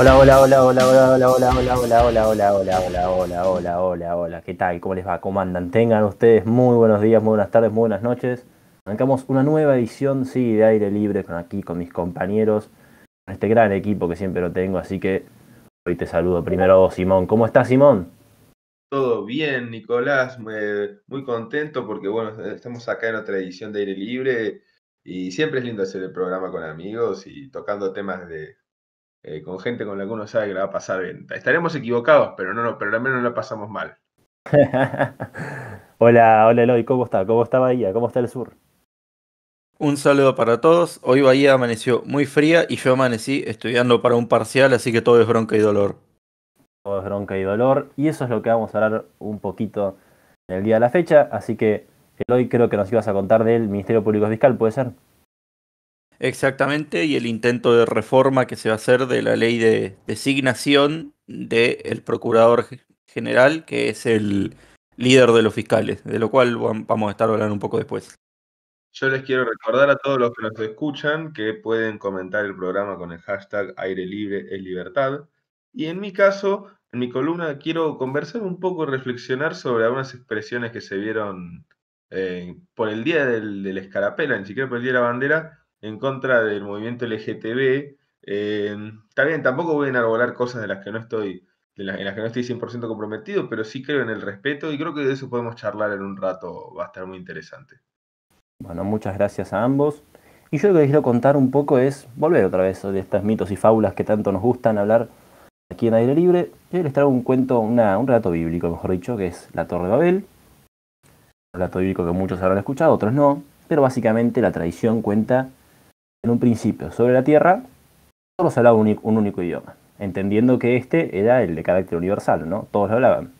Hola, hola, hola, hola, hola, hola, hola, hola, hola, hola, hola, hola, hola, hola, hola, hola, ¿qué tal? ¿Cómo les va? ¿Cómo andan? Tengan ustedes muy buenos días, muy buenas tardes, muy buenas noches. Arrancamos una nueva edición, sí, de aire libre con aquí, con mis compañeros, con este gran equipo que siempre lo tengo, así que hoy te saludo primero a vos, Simón. ¿Cómo estás, Simón? Todo bien, Nicolás, muy contento porque, bueno, estamos acá en otra edición de aire libre y siempre es lindo hacer el programa con amigos y tocando temas de eh, con gente con la que uno sabe que la va a pasar bien. Estaremos equivocados, pero no, no pero al menos no la pasamos mal. hola, hola Eloy, ¿cómo está? ¿Cómo está Bahía? ¿Cómo está el sur? Un saludo para todos. Hoy Bahía amaneció muy fría y yo amanecí estudiando para un parcial, así que todo es bronca y dolor. Todo es bronca y dolor, y eso es lo que vamos a hablar un poquito en el día de la fecha, así que Eloy creo que nos ibas a contar del Ministerio Público Fiscal, ¿puede ser? Exactamente, y el intento de reforma que se va a hacer de la ley de designación del procurador general, que es el líder de los fiscales, de lo cual vamos a estar hablando un poco después. Yo les quiero recordar a todos los que nos escuchan que pueden comentar el programa con el hashtag aire libre libertad. Y en mi caso, en mi columna, quiero conversar un poco, reflexionar sobre algunas expresiones que se vieron eh, por el día del, del escarapela, ni siquiera por el día de la bandera, en contra del movimiento LGTB. Em, también tampoco voy a enarbolar cosas de las que no estoy, en las que no estoy 100% comprometido, pero sí creo en el respeto y creo que de eso podemos charlar en un rato, va a estar muy interesante. Bueno, muchas gracias a ambos. Y yo lo que les quiero contar un poco es volver otra vez de estas mitos y fábulas que tanto nos gustan hablar aquí en aire libre. Yo les traigo un cuento, un relato bíblico, mejor dicho, que es La Torre de Babel. Un relato bíblico que muchos habrán escuchado, otros no, pero básicamente la tradición cuenta en un principio sobre la Tierra, todos hablaban un, único idioma, entendiendo que este era el de carácter universal, ¿no? Todos lo hablaban.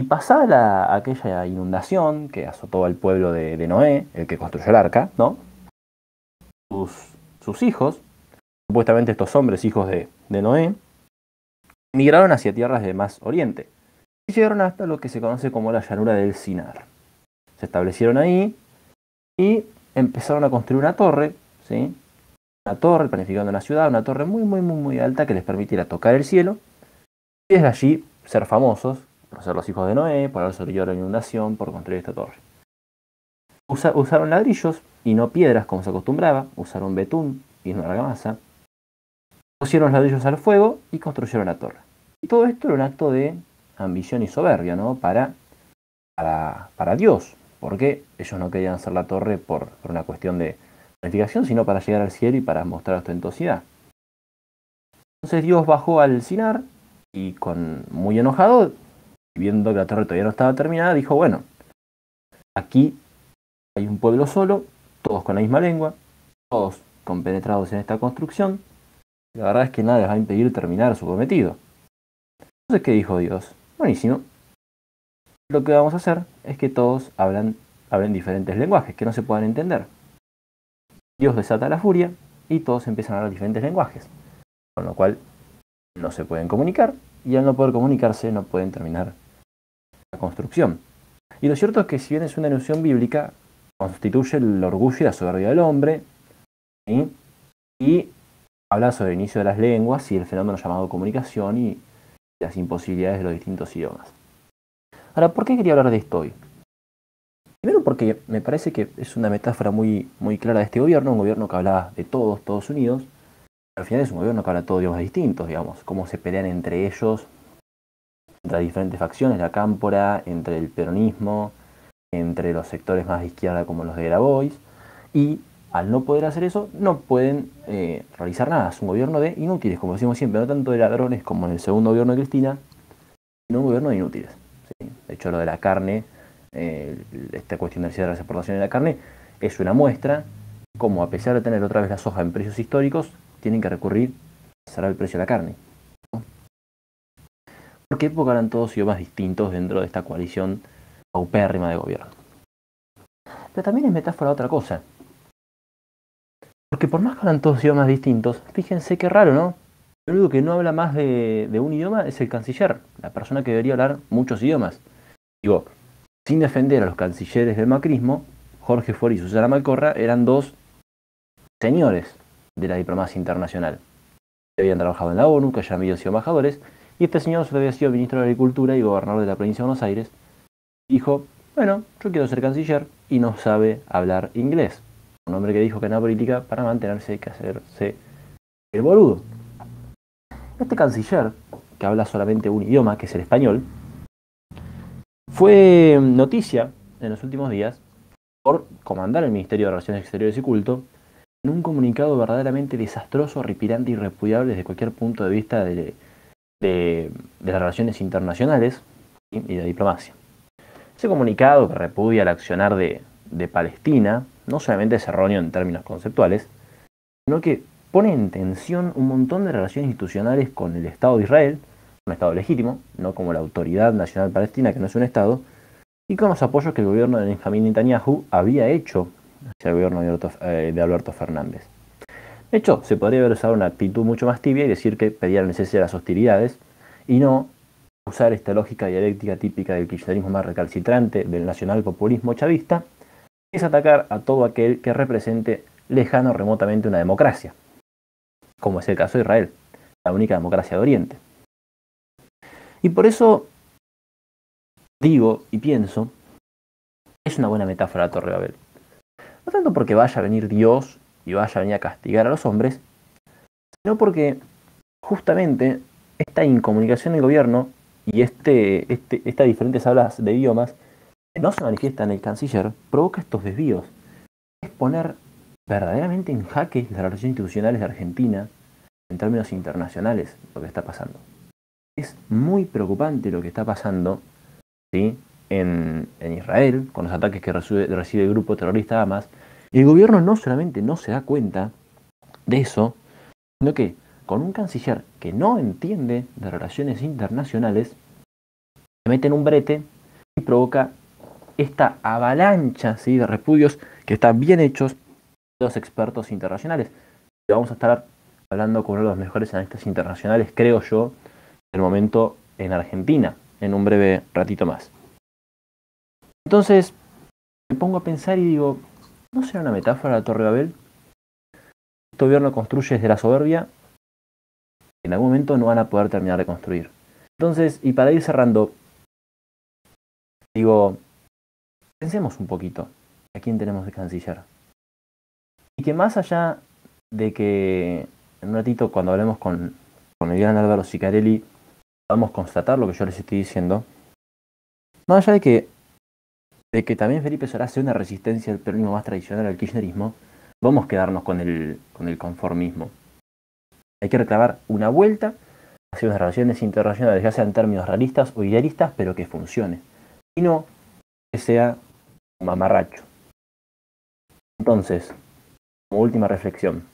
Y pasada aquella inundación que azotó al pueblo de, Noé, el que construyó el arca, ¿no? Sus, hijos, supuestamente estos hombres hijos de, de Noé, migraron hacia tierras de más oriente y llegaron hasta lo que se conoce como la llanura del Sinar. Se establecieron ahí y empezaron a construir una torre, ¿sí? Una torre, planificando una ciudad, una torre muy, muy, muy, muy alta que les permitiera tocar el cielo y desde allí ser famosos por ser los hijos de Noé, por haber sobrevivido a la inundación, por construir esta torre. usaron ladrillos y no piedras como se acostumbraba, usaron betún y una argamasa. Pusieron ladrillos al fuego y construyeron la torre. Y todo esto era un acto de ambición y soberbia, ¿no? para, para Dios, ¿Por qué? ellos no querían hacer la torre por, una cuestión de planificación, sino para llegar al cielo y para mostrar ostentosidad. Entonces Dios bajó al Sinar y con muy enojado, viendo que la torre todavía no estaba terminada, dijo, bueno, aquí hay un pueblo solo, todos con la misma lengua, todos compenetrados en esta construcción, la verdad es que nada les va a impedir terminar su cometido. Entonces, ¿qué dijo Dios? Buenísimo, lo que vamos a hacer es que todos hablan, hablen diferentes lenguajes que no se puedan entender. Dios desata la furia y todos empiezan a hablar diferentes lenguajes, con lo cual no se pueden comunicar y al no poder comunicarse no pueden terminar la construcción. Y lo cierto es que si bien es una ilusión bíblica, constituye el orgullo y la soberbia del hombre y habla sobre el inicio de las lenguas y el fenómeno llamado comunicación y las imposibilidades de los distintos idiomas. Ahora, ¿por qué quería hablar de esto hoy? Primero porque me parece que es una metáfora muy, muy clara de este gobierno, un gobierno que hablaba de todos, todos unidos. Al final es un gobierno que habla de todos idiomas distintos, digamos, cómo se pelean entre ellos, entre las diferentes facciones, la cámpora, entre el peronismo, entre los sectores más de izquierda como los de Grabois, y al no poder hacer eso, no pueden eh, realizar nada. Es un gobierno de inútiles, como decimos siempre, no tanto de ladrones como en el segundo gobierno de Cristina, sino un gobierno de inútiles. De hecho, lo de la carne, eh, esta cuestión de las exportaciones de la carne, es una muestra como a pesar de tener otra vez la soja en precios históricos, tienen que recurrir a cerrar el precio de la carne. ¿Por qué? porque eran todos idiomas distintos dentro de esta coalición paupérrima de gobierno. Pero también es metáfora otra cosa. Porque por más que hablan todos idiomas distintos, fíjense qué raro, ¿no? El único que no habla más de un idioma es el canciller, la persona que debería hablar muchos idiomas. Digo, sin defender a los cancilleres del macrismo, Jorge Fuori y Susana Malcorra eran dos señores de la diplomacia internacional. habían trabajado en la ONU, que ya habían sido embajadores, y este señor había sido ministro de Agricultura y gobernador de la provincia de Buenos Aires. Dijo, bueno, yo quiero ser canciller y no sabe hablar inglés. Un hombre que dijo que en la política para mantenerse hay que hacerse el boludo. Este canciller, que habla solamente un idioma, que es el español, fue noticia en los últimos días por comandar el Ministerio de Relaciones Exteriores y Culto en un comunicado verdaderamente desastroso, horripilante y repudiable desde cualquier punto de vista de, las relaciones internacionales y de diplomacia. Ese comunicado que repudia el accionar de, de Palestina no solamente es erróneo en términos conceptuales, sino que pone en tensión un montón de relaciones institucionales con el Estado de Israel, un Estado legítimo, no como la Autoridad Nacional Palestina, que no es un Estado, y con los apoyos que el gobierno de Benjamín Netanyahu había hecho hacia el gobierno de Alberto, eh, Fernández. De hecho, se podría haber usado una actitud mucho más tibia y decir que pedían el cese de las hostilidades y no usar esta lógica dialéctica típica del kirchnerismo más recalcitrante del nacional populismo chavista, que es atacar a todo aquel que represente lejano remotamente una democracia, como es el caso de Israel, la única democracia de Oriente. Y por eso digo y pienso, es una buena metáfora la Torre de Babel. No tanto porque vaya a venir Dios y vaya a venir a castigar a los hombres, sino porque justamente esta incomunicación del gobierno y este, este estas diferentes hablas de idiomas no se manifiestan en el canciller provoca estos desvíos. Es poner verdaderamente en jaque las relaciones institucionales de Argentina en términos internacionales lo que está pasando es muy preocupante lo que está pasando en, Israel, con los ataques que recibe, el grupo terrorista Hamas. Y el gobierno no solamente no se da cuenta de eso, sino que con un canciller que no entiende de relaciones internacionales, se mete en un brete y provoca esta avalancha ¿sí? de repudios que están bien hechos los expertos internacionales. Y vamos a estar hablando con uno de los mejores analistas internacionales, creo yo, el momento en Argentina, en un breve ratito más. Entonces, me pongo a pensar y digo, ¿no será una metáfora la Torre Babel? Este gobierno construye desde la soberbia, en algún momento no van a poder terminar de construir. Entonces, y para ir cerrando, digo, pensemos un poquito a quién tenemos de canciller. Y que más allá de que en un ratito cuando hablemos con, con el gran Álvaro Sicarelli a constatar lo que yo les estoy diciendo, más allá de que, de que también Felipe Solá sea una resistencia del peronismo más tradicional, al kirchnerismo, vamos a quedarnos con el, con el conformismo. Hay que reclamar una vuelta hacia unas relaciones internacionales, ya sean en términos realistas o idealistas, pero que funcione. Y no que sea un mamarracho. Entonces, como última reflexión,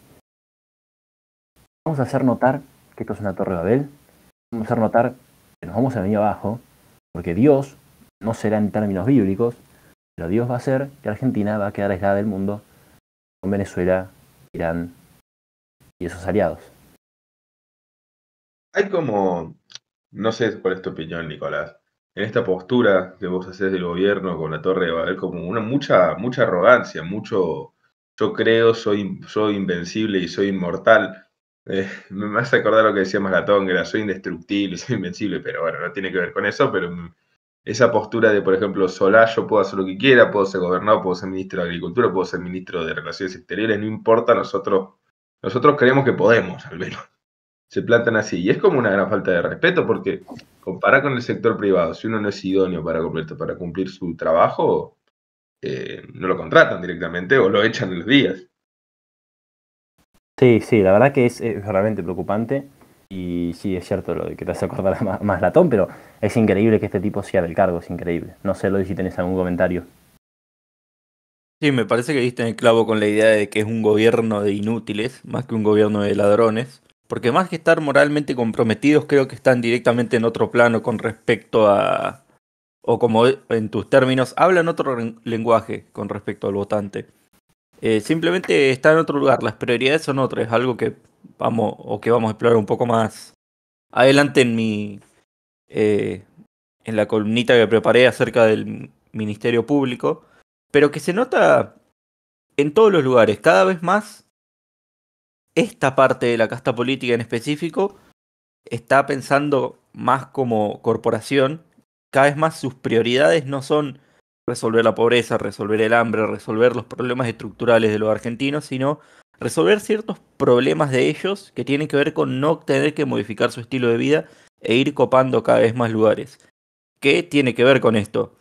vamos a hacer notar que esto es una torre de Babel, vamos a hacer notar que nos vamos a venir abajo, porque Dios no será en términos bíblicos, pero Dios va a hacer que Argentina va a quedar aislada del mundo con Venezuela, Irán y esos aliados. Hay como, no sé cuál es tu opinión, Nicolás, en esta postura que vos haces del gobierno con la Torre de haber como una mucha, mucha arrogancia, mucho yo creo, soy, soy invencible y soy inmortal eh, me hace acordar lo que decía Maratón, que era soy indestructible, soy invencible, pero bueno, no tiene que ver con eso, pero mm, esa postura de, por ejemplo, Solá, yo puedo hacer lo que quiera, puedo ser gobernado, puedo ser ministro de Agricultura, puedo ser ministro de Relaciones Exteriores, no importa, nosotros, nosotros creemos que podemos, al menos. Se plantan así. Y es como una gran falta de respeto, porque comparar con el sector privado, si uno no es idóneo para cumplir, su trabajo, eh, no lo contratan directamente o lo echan en los días. Sí, sí, la verdad que es, realmente preocupante. Y sí, es cierto lo de que te hace acordar más, latón, pero es increíble que este tipo sea del cargo, es increíble. No sé, lo si tenés algún comentario. Sí, me parece que diste en el clavo con la idea de que es un gobierno de inútiles, más que un gobierno de ladrones, porque más que estar moralmente comprometidos, creo que están directamente en otro plano con respecto a, o como en tus términos, hablan otro lenguaje con respecto al votante. Eh, simplemente está en otro lugar, las prioridades son otras, es algo que vamos, o que vamos a explorar un poco más adelante en mi. Eh, en la columnita que preparé acerca del Ministerio Público, pero que se nota en todos los lugares, cada vez más esta parte de la casta política en específico está pensando más como corporación, cada vez más sus prioridades no son resolver la pobreza, resolver el hambre, resolver los problemas estructurales de los argentinos, sino resolver ciertos problemas de ellos que tienen que ver con no tener que modificar su estilo de vida e ir copando cada vez más lugares. ¿Qué tiene que ver con esto?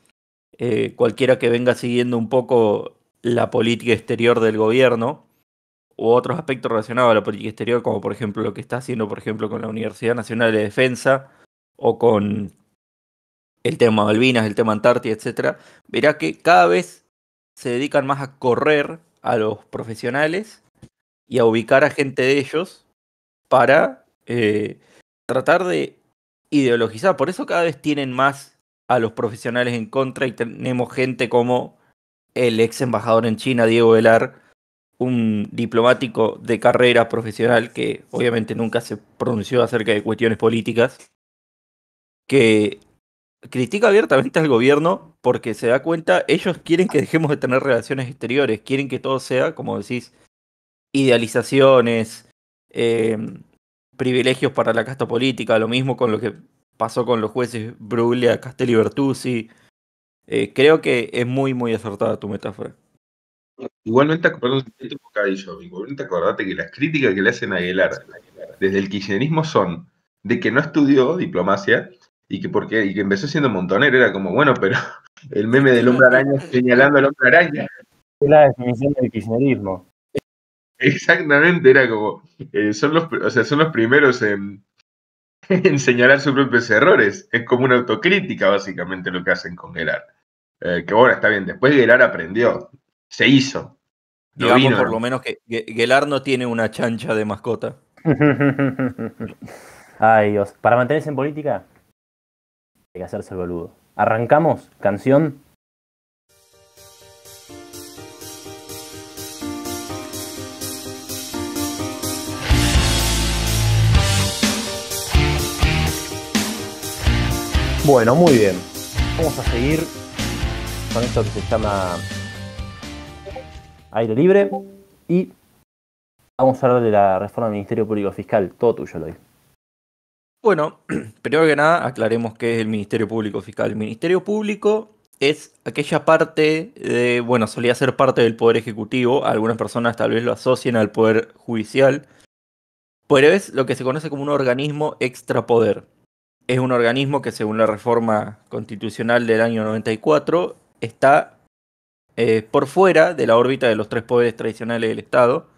Eh, cualquiera que venga siguiendo un poco la política exterior del gobierno u otros aspectos relacionados a la política exterior, como por ejemplo lo que está haciendo, por ejemplo, con la Universidad Nacional de Defensa o con el tema Malvinas, el tema Antártida, etc., verá que cada vez se dedican más a correr a los profesionales y a ubicar a gente de ellos para eh, tratar de ideologizar. Por eso cada vez tienen más a los profesionales en contra y tenemos gente como el ex embajador en China, Diego Velar, un diplomático de carrera profesional que obviamente nunca se pronunció acerca de cuestiones políticas, que critica abiertamente al gobierno porque se da cuenta, ellos quieren que dejemos de tener relaciones exteriores, quieren que todo sea, como decís, idealizaciones, em, privilegios para la casta política, lo mismo con lo que pasó con los jueces Bruglia, Castelli Bertuzzi. Eh, creo que es muy, muy acertada tu metáfora. Igualmente, perdón, igualmente acordate que las críticas que le hacen a Aguilar desde el kirchnerismo son de que no estudió diplomacia, y que porque y empezó siendo montonero, era como, bueno, pero el meme del hombre araña señalando al hombre araña. Es la definición del kirchnerismo. Exactamente, era como, eh, son, los, o sea, son los primeros en, señalar sus propios errores. Es como una autocrítica, básicamente, lo que hacen con Gerard. Eh, que bueno, está bien, después Gerard aprendió, se hizo. Digamos por lo menos que Gelar no tiene una chancha de mascota. Ay Dios, para mantenerse en política, que hacerse el boludo. Arrancamos, canción. Bueno, muy bien. Vamos a seguir con esto que se llama aire libre y vamos a hablar de la reforma del Ministerio Público Fiscal. Todo tuyo, Lloyd. Bueno, primero que nada, aclaremos qué es el Ministerio Público Fiscal. El Ministerio Público es aquella parte de, bueno, solía ser parte del Poder Ejecutivo, algunas personas tal vez lo asocien al Poder Judicial, pero es lo que se conoce como un organismo extrapoder. Es un organismo que según la reforma constitucional del año 94 está eh, por fuera de la órbita de los tres poderes tradicionales del Estado,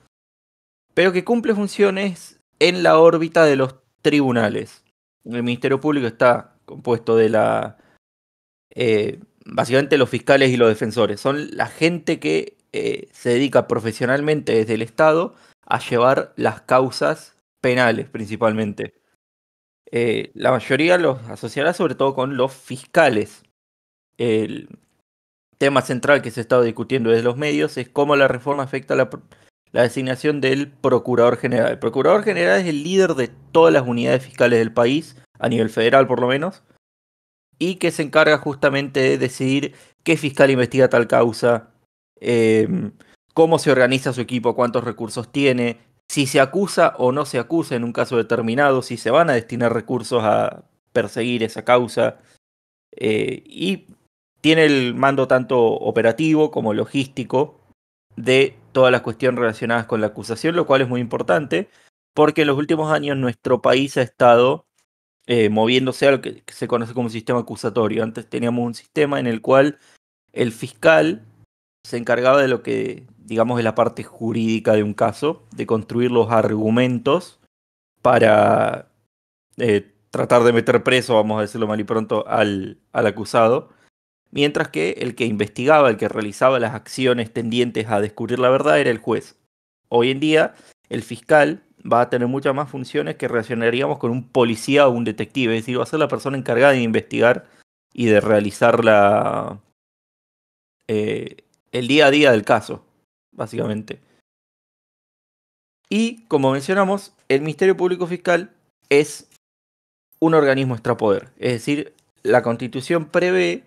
pero que cumple funciones en la órbita de los tribunales. El Ministerio Público está compuesto de la... Eh, básicamente los fiscales y los defensores. Son la gente que eh, se dedica profesionalmente desde el Estado a llevar las causas penales principalmente. Eh, la mayoría los asociará sobre todo con los fiscales. El tema central que se ha estado discutiendo desde los medios es cómo la reforma afecta a la la designación del Procurador General. El Procurador General es el líder de todas las unidades fiscales del país, a nivel federal por lo menos, y que se encarga justamente de decidir qué fiscal investiga tal causa, em, cómo se organiza su equipo, cuántos recursos tiene, si se acusa o no se acusa en un caso determinado, si se van a destinar recursos a perseguir esa causa. Eh, y tiene el mando tanto operativo como logístico de todas las cuestiones relacionadas con la acusación, lo cual es muy importante, porque en los últimos años nuestro país ha estado eh, moviéndose a lo que se conoce como sistema acusatorio. Antes teníamos un sistema en el cual el fiscal se encargaba de lo que, digamos, es la parte jurídica de un caso, de construir los argumentos para eh, tratar de meter preso, vamos a decirlo mal y pronto, al, al acusado mientras que el que investigaba, el que realizaba las acciones tendientes a descubrir la verdad era el juez. Hoy en día, el fiscal va a tener muchas más funciones que reaccionaríamos con un policía o un detective, es decir, va a ser la persona encargada de investigar y de realizar la, eh, el día a día del caso, básicamente. Y como mencionamos, el Ministerio Público Fiscal es un organismo extrapoder, es decir, la Constitución prevé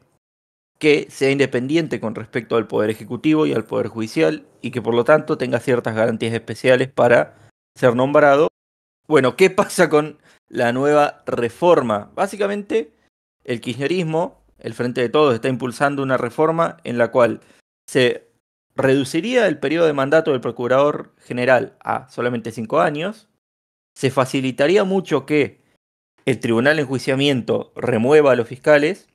que sea independiente con respecto al Poder Ejecutivo y al Poder Judicial y que por lo tanto tenga ciertas garantías especiales para ser nombrado. Bueno, ¿qué pasa con la nueva reforma? Básicamente, el kirchnerismo, el Frente de Todos, está impulsando una reforma en la cual se reduciría el periodo de mandato del Procurador General a solamente cinco años, se facilitaría mucho que el Tribunal de Enjuiciamiento remueva a los fiscales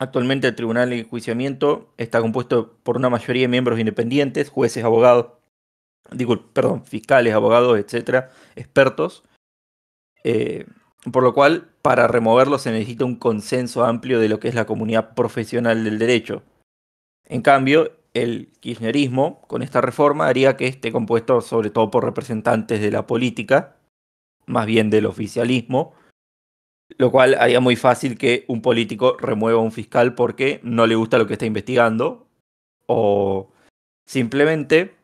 Actualmente el Tribunal de Enjuiciamiento está compuesto por una mayoría de miembros independientes, jueces, abogados, perdón, fiscales, abogados, etcétera, expertos. Eh, por lo cual, para removerlo se necesita un consenso amplio de lo que es la comunidad profesional del derecho. En cambio, el kirchnerismo, con esta reforma, haría que esté compuesto sobre todo por representantes de la política, más bien del oficialismo, lo cual haría muy fácil que un político remueva a un fiscal porque no le gusta lo que está investigando o simplemente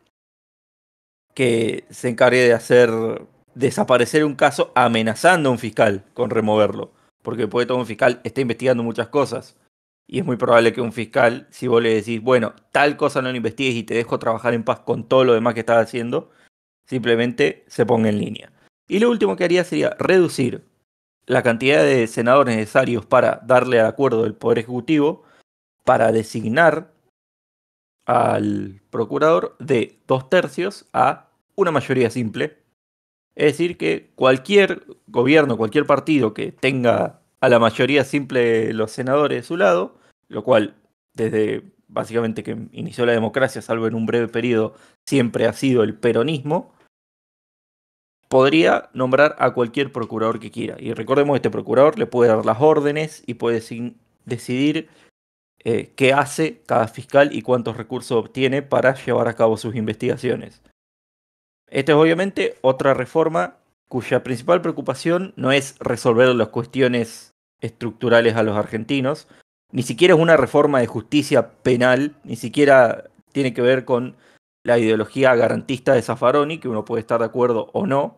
que se encargue de hacer desaparecer un caso amenazando a un fiscal con removerlo. Porque puede todo un fiscal está investigando muchas cosas. Y es muy probable que un fiscal, si vos le decís, bueno, tal cosa no lo investigues y te dejo trabajar en paz con todo lo demás que estás haciendo, simplemente se ponga en línea. Y lo último que haría sería reducir la cantidad de senadores necesarios para darle al acuerdo del Poder Ejecutivo para designar al procurador de dos tercios a una mayoría simple. Es decir, que cualquier gobierno, cualquier partido que tenga a la mayoría simple los senadores de su lado, lo cual desde básicamente que inició la democracia, salvo en un breve periodo, siempre ha sido el peronismo, podría nombrar a cualquier procurador que quiera. Y recordemos, este procurador le puede dar las órdenes y puede decidir eh, qué hace cada fiscal y cuántos recursos obtiene para llevar a cabo sus investigaciones. Esta es obviamente otra reforma cuya principal preocupación no es resolver las cuestiones estructurales a los argentinos, ni siquiera es una reforma de justicia penal, ni siquiera tiene que ver con la ideología garantista de Zaffaroni, que uno puede estar de acuerdo o no.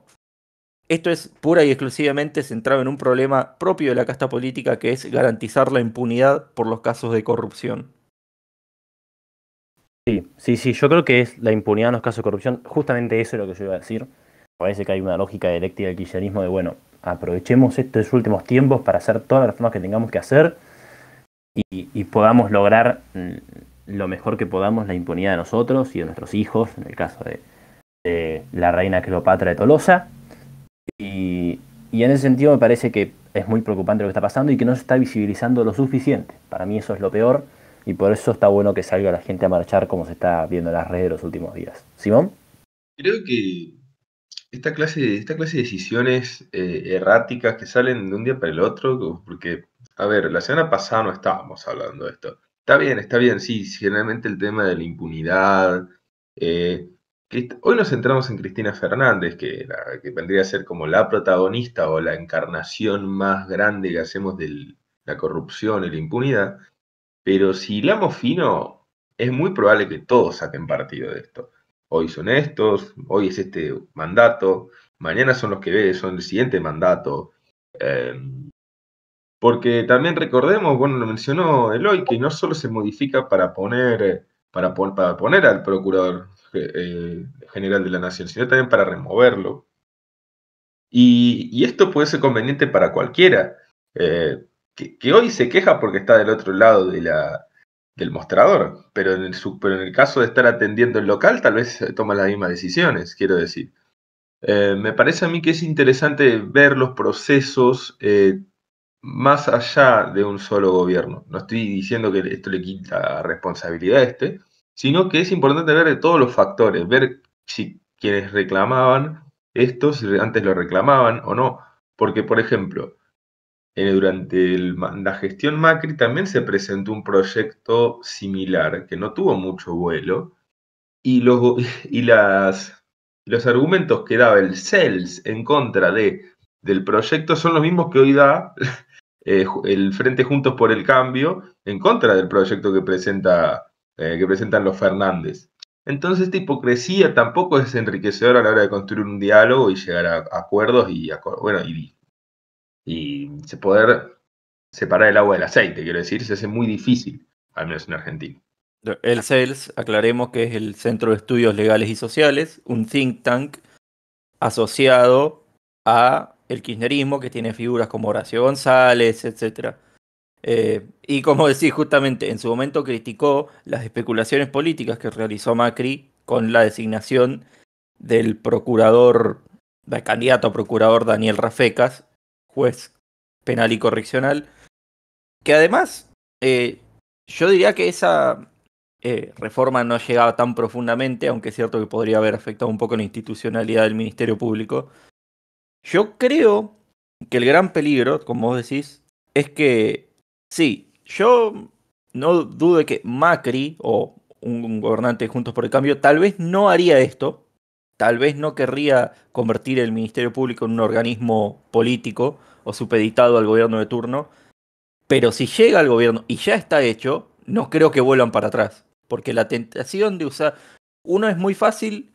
Esto es pura y exclusivamente centrado en un problema propio de la casta política, que es garantizar la impunidad por los casos de corrupción. Sí, sí, sí, yo creo que es la impunidad en los casos de corrupción, justamente eso es lo que yo iba a decir. Parece que hay una lógica eléctrica del kirchnerismo de, bueno, aprovechemos estos últimos tiempos para hacer todas las reformas que tengamos que hacer y podamos lograr lo mejor que podamos la impunidad de nosotros y de nuestros hijos, en el caso de, la reina Cleopatra de Tolosa. Y, en ese sentido me parece que es muy preocupante lo que está pasando y que no se está visibilizando lo suficiente. Para mí eso es lo peor y por eso está bueno que salga la gente a marchar como se está viendo en las redes de los últimos días. Simón. Creo que esta clase, esta clase de decisiones eh, erráticas que salen de un día para el otro, porque, a ver, la semana pasada no estábamos hablando de esto. Está bien, está bien, sí, generalmente el tema de la impunidad. Eh, hoy nos centramos en Cristina Fernández, que, vendría a ser como la protagonista o la encarnación más grande que hacemos de la corrupción y la impunidad. Pero si hilamos fino, es muy probable que todos saquen partido de esto. Hoy son estos, hoy es este mandato, mañana son los que ve, son el siguiente mandato. Eh, porque también recordemos, bueno, lo mencionó Eloy, que no solo se modifica para poner, eh, para, para poner al procurador eh, general de la nación, sino también para removerlo. Y, esto puede ser conveniente para cualquiera, eh, que, hoy se queja porque está del otro lado de la, del mostrador, pero en, el, en el caso de estar atendiendo el local, tal vez toma las mismas decisiones, quiero decir. me parece a mí que es interesante ver los procesos, más allá de un solo gobierno. No estoy diciendo que esto le quita responsabilidad a este, sino que es importante ver de todos los factores, ver si quienes reclamaban esto, si antes lo reclamaban o no. Porque, por ejemplo, durante el, la gestión Macri también se presentó un proyecto similar que no tuvo mucho vuelo y los, y las, los argumentos que daba el CELS en contra de, del proyecto son los mismos que hoy da eh, el Frente Juntos por el Cambio en contra del proyecto que, presenta, eh, que presentan los Fernández. Entonces esta hipocresía tampoco es enriquecedora a la hora de construir un diálogo y llegar a, acuerdos y, bueno, y, y poder separar el agua del aceite, quiero decir, se hace muy difícil, al menos en Argentina. El CELS, aclaremos que es el Centro de Estudios Legales y Sociales, un think tank asociado a el kirchnerismo, que tiene figuras como Horacio González, etc. Eh, y como decís, justamente en su momento criticó las especulaciones políticas que realizó Macri con la designación del procurador, del candidato a procurador Daniel Rafecas, juez penal y correccional, que además eh, yo diría que esa eh, reforma no llegaba tan profundamente, aunque es cierto que podría haber afectado un poco la institucionalidad del Ministerio Público, yo creo que el gran peligro, como vos decís, es que sí, yo no dudo de que Macri o un gobernante de Juntos por el Cambio tal vez no haría esto, tal vez no querría convertir el Ministerio Público en un organismo político o supeditado al gobierno de turno, pero si llega al gobierno y ya está hecho, no creo que vuelvan para atrás, porque la tentación de usar... Uno es muy fácil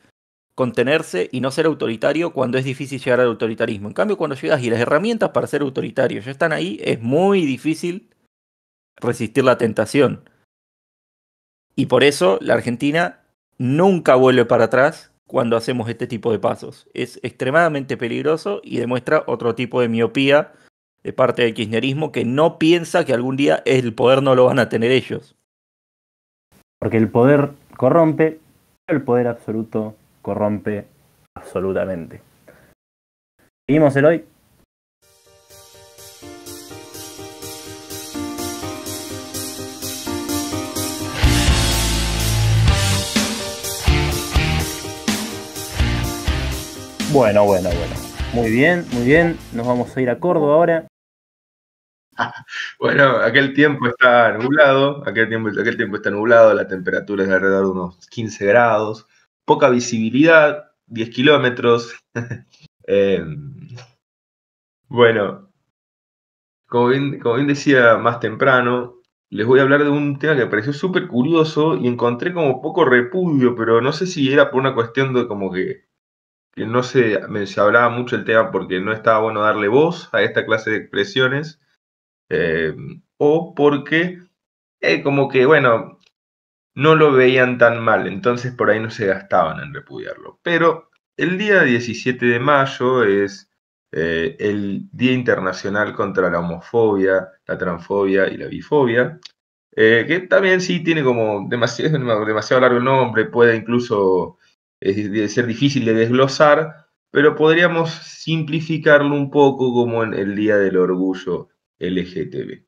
contenerse y no ser autoritario cuando es difícil llegar al autoritarismo. En cambio, cuando llegas y las herramientas para ser autoritario ya están ahí, es muy difícil resistir la tentación. Y por eso la Argentina nunca vuelve para atrás cuando hacemos este tipo de pasos. Es extremadamente peligroso y demuestra otro tipo de miopía de parte del kirchnerismo que no piensa que algún día el poder no lo van a tener ellos. Porque el poder corrompe, el poder absoluto corrompe absolutamente. Seguimos el hoy. Bueno, bueno, bueno. Muy bien, muy bien. Nos vamos a ir a Córdoba ahora. Bueno, aquel tiempo está nublado, aquel tiempo, aquel tiempo está nublado, la temperatura es de alrededor de unos 15 grados, poca visibilidad, 10 kilómetros. Em, bueno, como bien, como decía más temprano, les voy a hablar de un tema que me pareció súper curioso y encontré como poco repudio, pero no sé si era por una cuestión de como que, no se, me, se hablaba mucho el tema porque no estaba bueno darle voz a esta clase de expresiones, em, o porque eh, como que, bueno, no lo veían tan mal, entonces por ahí no se gastaban en repudiarlo. Pero el día 17 de mayo es eh, el Día Internacional contra la Homofobia, la Transfobia y la Bifobia, eh, que también sí tiene como demasiado, demasiado largo el nombre, puede incluso ser difícil de desglosar, pero podríamos simplificarlo un poco como en el Día del Orgullo LGTB.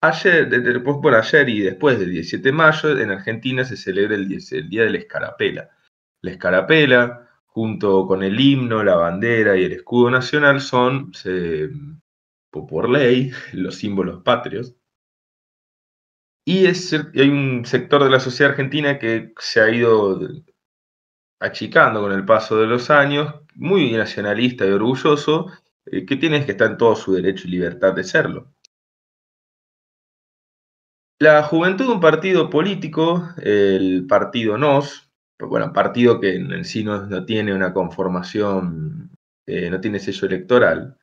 Ayer, después por ayer y después del 17 de mayo, en Argentina se celebra el, Día de la Escarapela. La escarapela, junto con el himno, la bandera y el escudo nacional, son, por ley, los símbolos patrios. Y hay un sector de la sociedad argentina que se ha ido achicando con el paso de los años, muy nacionalista y orgulloso, eh, que tiene que estar en todo su derecho y libertad de serlo. La juventud de un partido político, el partido NOS, bueno, partido que en sí no, tiene una conformación, eh, no tiene sello electoral,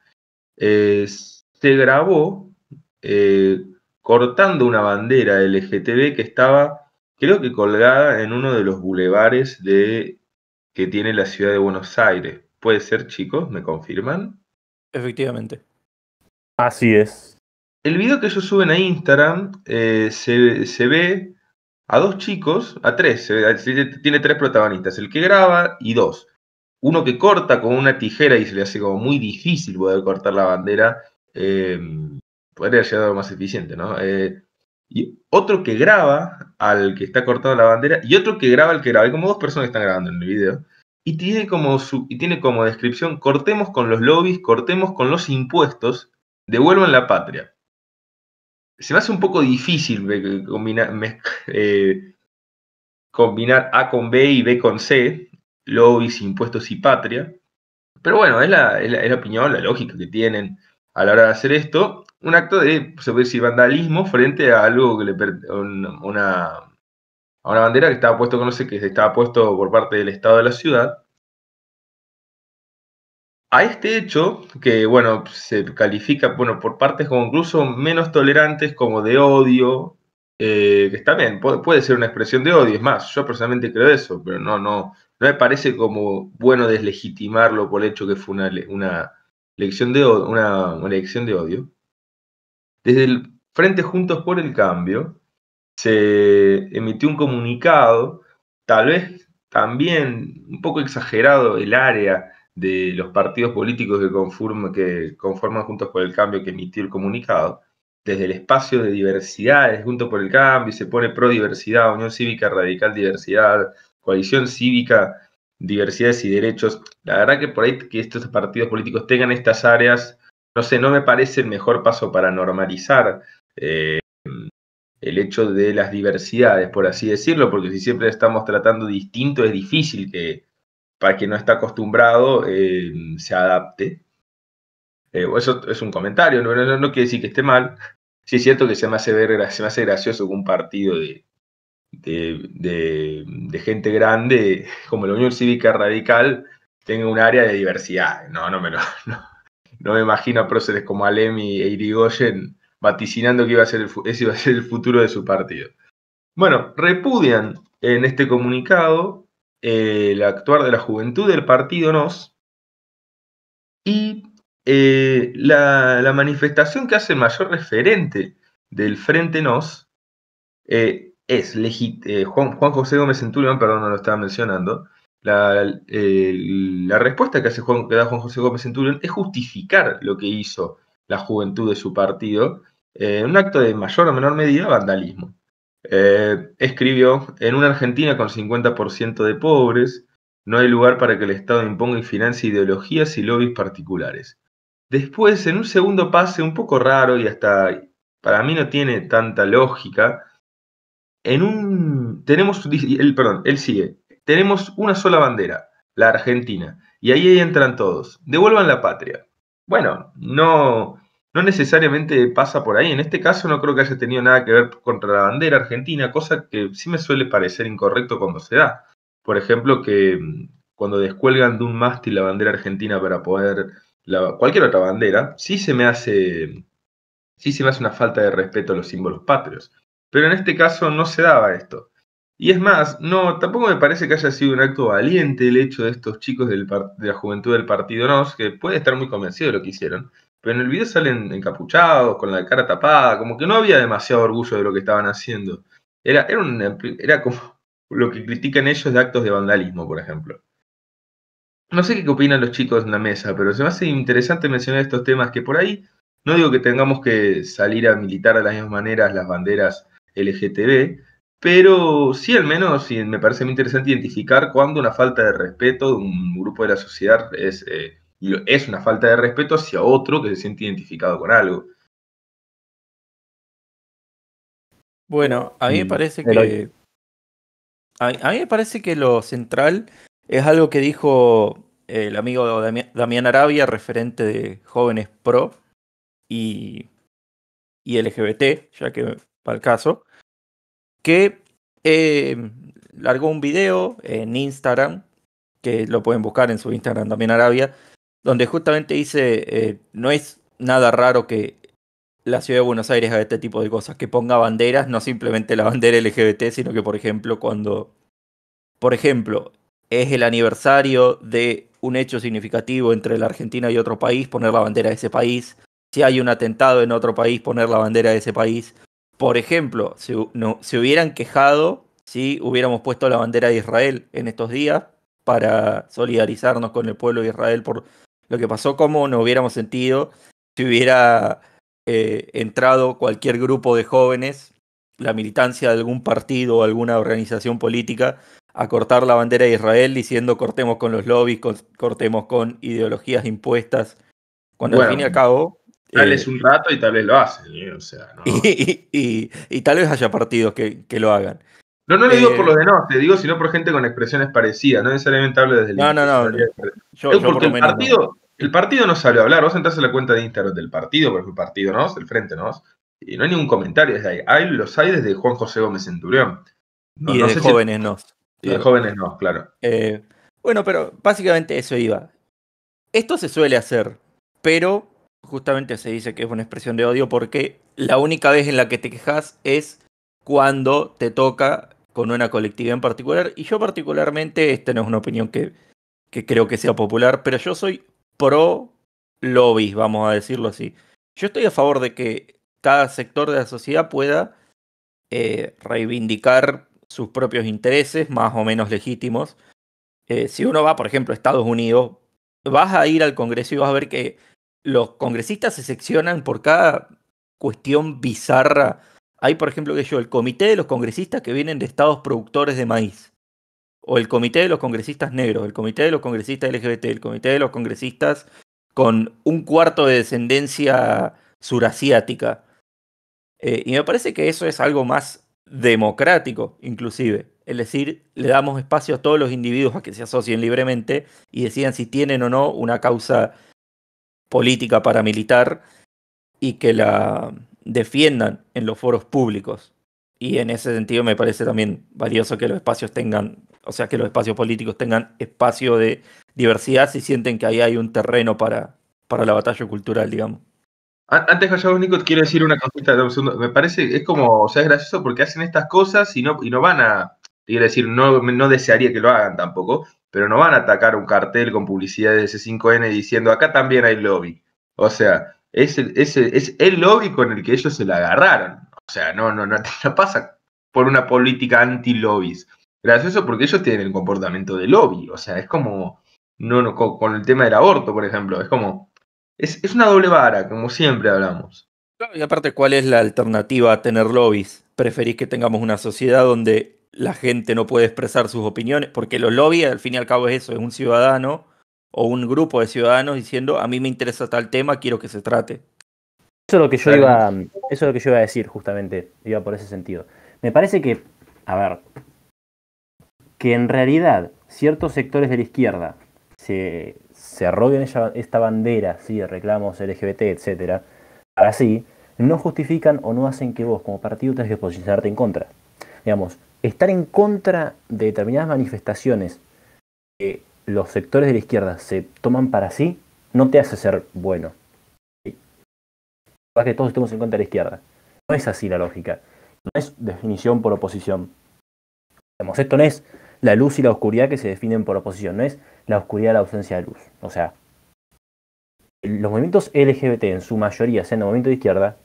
se grabó eh, cortando una bandera LGTB que estaba, creo que colgada en uno de los bulevares de, que tiene la ciudad de Buenos Aires. ¿Puede ser, chicos? ¿Me confirman? Efectivamente. Así es el video que ellos suben a Instagram eh, se, ve a dos chicos, a tres, tiene tres protagonistas, el que graba y dos. Uno que corta con una tijera y se le hace como muy difícil poder cortar la bandera, eh, podría ser algo más eficiente, ¿no? Eh, y otro que graba al que está cortando la bandera y otro que graba al que graba. Hay como dos personas que están grabando en el video. Y tiene como, su, y tiene como descripción, cortemos con los lobbies, cortemos con los impuestos, devuelvan la patria se me hace un poco difícil eh, combinar A con B y B con C, lobbies, impuestos y patria. Pero bueno, es la, es la, opinión, la lógica que tienen a la hora de hacer esto. Un acto de, se puede vandalismo frente a algo que le una, una bandera que estaba puesto, no sé, que estaba puesto por parte del Estado de la ciudad a este hecho, que bueno, se califica bueno, por partes como incluso menos tolerantes, como de odio, eh, que está bien, puede, ser una expresión de odio, es más, yo personalmente creo eso, pero no, no, no me parece como bueno deslegitimarlo por el hecho que fue una, una, de, una, una elección de odio. Desde el Frente Juntos por el Cambio se emitió un comunicado, tal vez también un poco exagerado el área de los partidos políticos que, conforman, Juntos por el Cambio que emitió el comunicado, desde el espacio de diversidades junto por el Cambio, y se pone pro diversidad, Unión Cívica Radical Diversidad, Coalición Cívica Diversidades y Derechos. La verdad que por ahí que estos partidos políticos tengan estas áreas, no sé, no me parece el mejor paso para normalizar eh, el hecho de las diversidades, por así decirlo, porque si siempre estamos tratando distinto es difícil que para quien no está acostumbrado, eh, se adapte. Eh, eso es un comentario, no, quiere decir que esté mal. Sí es cierto que se me hace, se gracioso que un partido de, de, gente grande como la Unión Cívica Radical tenga un área de diversidad. No, no me, me imagino a próceres como Alemi e Irigoyen vaticinando que iba a ser ese iba a ser el futuro de su partido. Bueno, repudian en este comunicado eh, el actuar de la juventud del partido NOS y eh, la, manifestación que hace el mayor referente del Frente NOS eh, es Juan, José Gómez Centurión, perdón, no lo estaba mencionando. La, respuesta que, hace Juan, que da Juan José Gómez Centurión es justificar lo que hizo la juventud de su partido en un acto de mayor o menor medida vandalismo. Eh, escribió, en una Argentina con 50% de pobres, no hay lugar para que el Estado imponga y financie ideologías y lobbies particulares. Después, en un segundo pase un poco raro y hasta para mí no tiene tanta lógica, en un... Tenemos, perdón, él sigue, tenemos una sola bandera, la Argentina, y ahí entran todos, devuelvan la patria. Bueno, no, no necesariamente pasa por ahí. En este caso no creo que haya tenido nada que ver contra la bandera argentina, cosa que sí me suele parecer incorrecto cuando se da. Por ejemplo, que mm, cuando descuelgan de un mástil la bandera argentina para poder la, cualquier otra bandera, sí se me hace sí se me hace una falta de respeto a los símbolos patrios. Pero en este caso no se daba esto. Y es más, no, tampoco me parece que haya sido un acto valiente el hecho de estos chicos del, de la juventud del partido NOS, que puede estar muy convencido de lo que hicieron, pero en el video salen encapuchados, con la cara tapada, como que no había demasiado orgullo de lo que estaban haciendo. Era, era, como lo que critican ellos de actos de vandalismo, por ejemplo. No sé qué opinan los chicos en la mesa, pero se me hace interesante mencionar estos temas que por ahí no digo que tengamos que salir a militar de las mismas maneras las banderas LGTB, pero sí al menos me parece muy interesante identificar cuando una falta de respeto de un grupo de la sociedad es eh, es una falta de respeto hacia otro que se siente identificado con algo. Bueno, a mí me mm, parece que. A, a mí me parece que lo central es algo que dijo eh, el amigo Damián Arabia, referente de jóvenes pro y, y LGBT, ya que para el caso, que eh, largó un video en Instagram, que lo pueden buscar en su Instagram Damián Arabia, donde justamente dice, eh, no es nada raro que la ciudad de Buenos Aires haga este tipo de cosas, que ponga banderas, no simplemente la bandera LGBT, sino que, por ejemplo, cuando, por ejemplo, es el aniversario de un hecho significativo entre la Argentina y otro país, poner la bandera de ese país. Si hay un atentado en otro país, poner la bandera de ese país. Por ejemplo, si, no, se hubieran quejado si hubiéramos puesto la bandera de Israel en estos días para solidarizarnos con el pueblo de Israel por lo que pasó, como nos hubiéramos sentido si hubiera eh, entrado cualquier grupo de jóvenes, la militancia de algún partido o alguna organización política, a cortar la bandera de Israel diciendo cortemos con los lobbies, cortemos con ideologías impuestas, cuando bueno, al fin y al cabo... Tal vez eh, un rato y tal vez lo hacen. ¿eh? y, tal vez haya partidos que lo hagan. No, no lo digo por eh, los de no, te digo, sino por gente con expresiones parecidas, no necesariamente hablo desde el No, no, no. Yo, el, partido, no. el partido no sabe a hablar. Vos entras a la cuenta de Instagram del partido, porque el partido no, el frente no, y no hay ningún comentario desde ahí. Hay, los hay desde Juan José Gómez Centurión. No, y no jóvenes no. Y de jóvenes no, claro. Eh, bueno, pero básicamente eso iba. Esto se suele hacer, pero justamente se dice que es una expresión de odio porque la única vez en la que te quejas es cuando te toca con una colectividad en particular. Y yo particularmente, esta no es una opinión que, que creo que sea popular, pero yo soy pro lobby vamos a decirlo así. Yo estoy a favor de que cada sector de la sociedad pueda eh, reivindicar sus propios intereses, más o menos legítimos. Eh, si uno va, por ejemplo, a Estados Unidos, vas a ir al Congreso y vas a ver que los congresistas se seccionan por cada cuestión bizarra hay, por ejemplo, que yo, el comité de los congresistas que vienen de estados productores de maíz, o el comité de los congresistas negros, el comité de los congresistas LGBT, el comité de los congresistas con un cuarto de descendencia surasiática. Eh, y me parece que eso es algo más democrático, inclusive. Es decir, le damos espacio a todos los individuos a que se asocien libremente y decidan si tienen o no una causa política paramilitar y que la, defiendan en los foros públicos. Y en ese sentido me parece también valioso que los espacios tengan, o sea, que los espacios políticos tengan espacio de diversidad si sienten que ahí hay un terreno para, para la batalla cultural, digamos. Antes, Gallardo Nico, quiero decir una cosita, Me parece, es como, o sea, es gracioso porque hacen estas cosas y no, y no van a, quiero decir, no, no desearía que lo hagan tampoco, pero no van a atacar un cartel con publicidad de S5N diciendo, acá también hay lobby. O sea, es el, es, es el lobby con el que ellos se la agarraron. O sea, no, no, no, pasa por una política anti-lobbies. eso, porque ellos tienen el comportamiento de lobby. O sea, es como. No, con el tema del aborto, por ejemplo. Es como. Es, es una doble vara, como siempre hablamos. Y aparte, ¿cuál es la alternativa a tener lobbies? ¿Preferís que tengamos una sociedad donde la gente no puede expresar sus opiniones? Porque los lobbies, al fin y al cabo, es eso, es un ciudadano o un grupo de ciudadanos diciendo, a mí me interesa tal tema, quiero que se trate. Eso es lo que yo, iba, mm, eso lo que yo iba a decir, justamente, iba por ese sentido. Me parece que, a ver, que en realidad ciertos sectores de la izquierda se, se arroguen esta bandera, sí, de reclamos LGBT, etcétera, sí, no justifican o no hacen que vos como partido tengas que posicionarte en contra. Digamos, estar en contra de determinadas manifestaciones eh, los sectores de la izquierda se toman para sí, no te hace ser bueno. Para que todos estemos en contra de la izquierda. No es así la lógica. No es definición por oposición. esto no es la luz y la oscuridad que se definen por oposición, no es la oscuridad la ausencia de luz. O sea, los movimientos LGBT en su mayoría sean de movimiento de izquierda,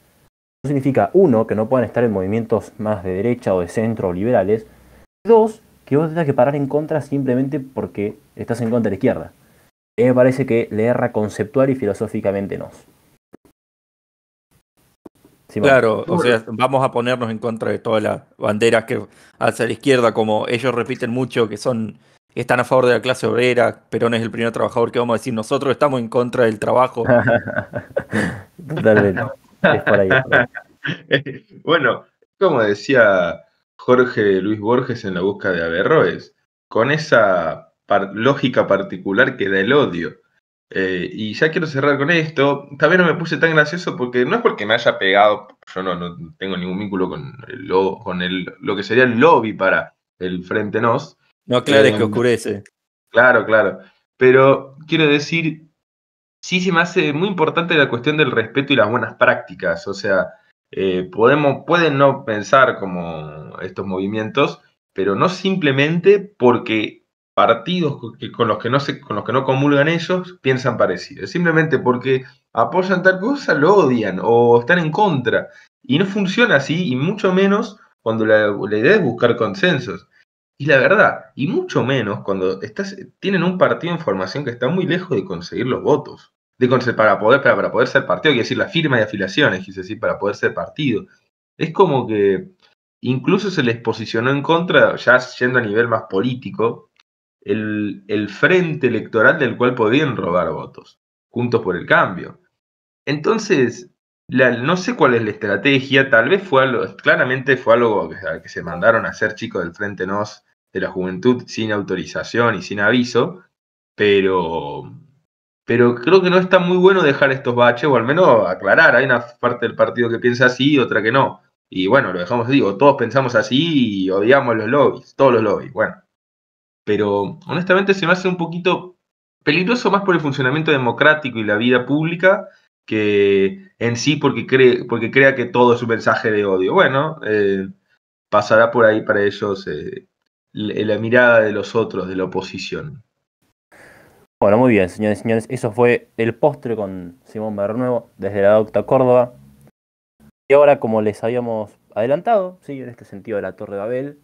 no significa, uno, que no puedan estar en movimientos más de derecha o de centro o liberales, dos, que vos tenés que parar en contra simplemente porque estás en contra de la izquierda. A parece que le erra conceptual y filosóficamente no. claro, o sea, vamos a ponernos en contra de todas las banderas que hacia la izquierda, como ellos repiten mucho que son están a favor de la clase obrera, pero no es el primer trabajador que vamos a decir, nosotros estamos en contra del trabajo. Totalmente. Eh, bueno, como decía Jorge Luis Borges en la busca de Averroes, con esa lógica particular que da el odio. Eh, y ya quiero cerrar con esto. también no me puse tan gracioso porque no es porque me haya pegado, yo no, no tengo ningún vínculo con, el, con el, lo que sería el lobby para el Frente Nos. No aclares que eh, oscurece. Claro, claro. Pero quiero decir, sí se me hace muy importante la cuestión del respeto y las buenas prácticas. O sea, eh, podemos, pueden no pensar como estos movimientos, pero no simplemente porque partidos con los que no, con los que no comulgan ellos piensan parecido, simplemente porque apoyan tal cosa, lo odian o están en contra. Y no funciona así, y mucho menos cuando la, idea es buscar consensos. Y la verdad, y mucho menos cuando estás, tienen un partido en formación que está muy lejos de conseguir los votos para poder, para, para poder ser partido, quiere decir la firma de afiliaciones, quiere decir para poder ser partido. Es como que incluso se les posicionó en contra, ya yendo a nivel más político, el, el frente electoral del cual podían robar votos, juntos por el cambio. Entonces, no sé cuál es la estrategia, tal vez fue algo, claramente fue algo que, que se mandaron a hacer chicos del Frente Nos de la Juventud sin autorización y sin aviso, pero pero creo que no está muy bueno dejar estos baches, o al menos aclarar, hay una parte del partido que piensa así y otra que no. Y bueno, lo dejamos así, o todos pensamos así y odiamos los lobbies, todos los lobbies, bueno. Pero honestamente se me hace un poquito peligroso más por el funcionamiento democrático y la vida pública que en sí porque, cree, porque crea que todo es un mensaje de odio. Bueno, eh, pasará por ahí para ellos eh, la mirada de los otros, de la oposición. Bueno, muy bien, señores y señores. Eso fue el postre con Simón Nuevo desde la Docta Córdoba. Y ahora, como les habíamos adelantado, ¿sí? en este sentido de la Torre de Babel,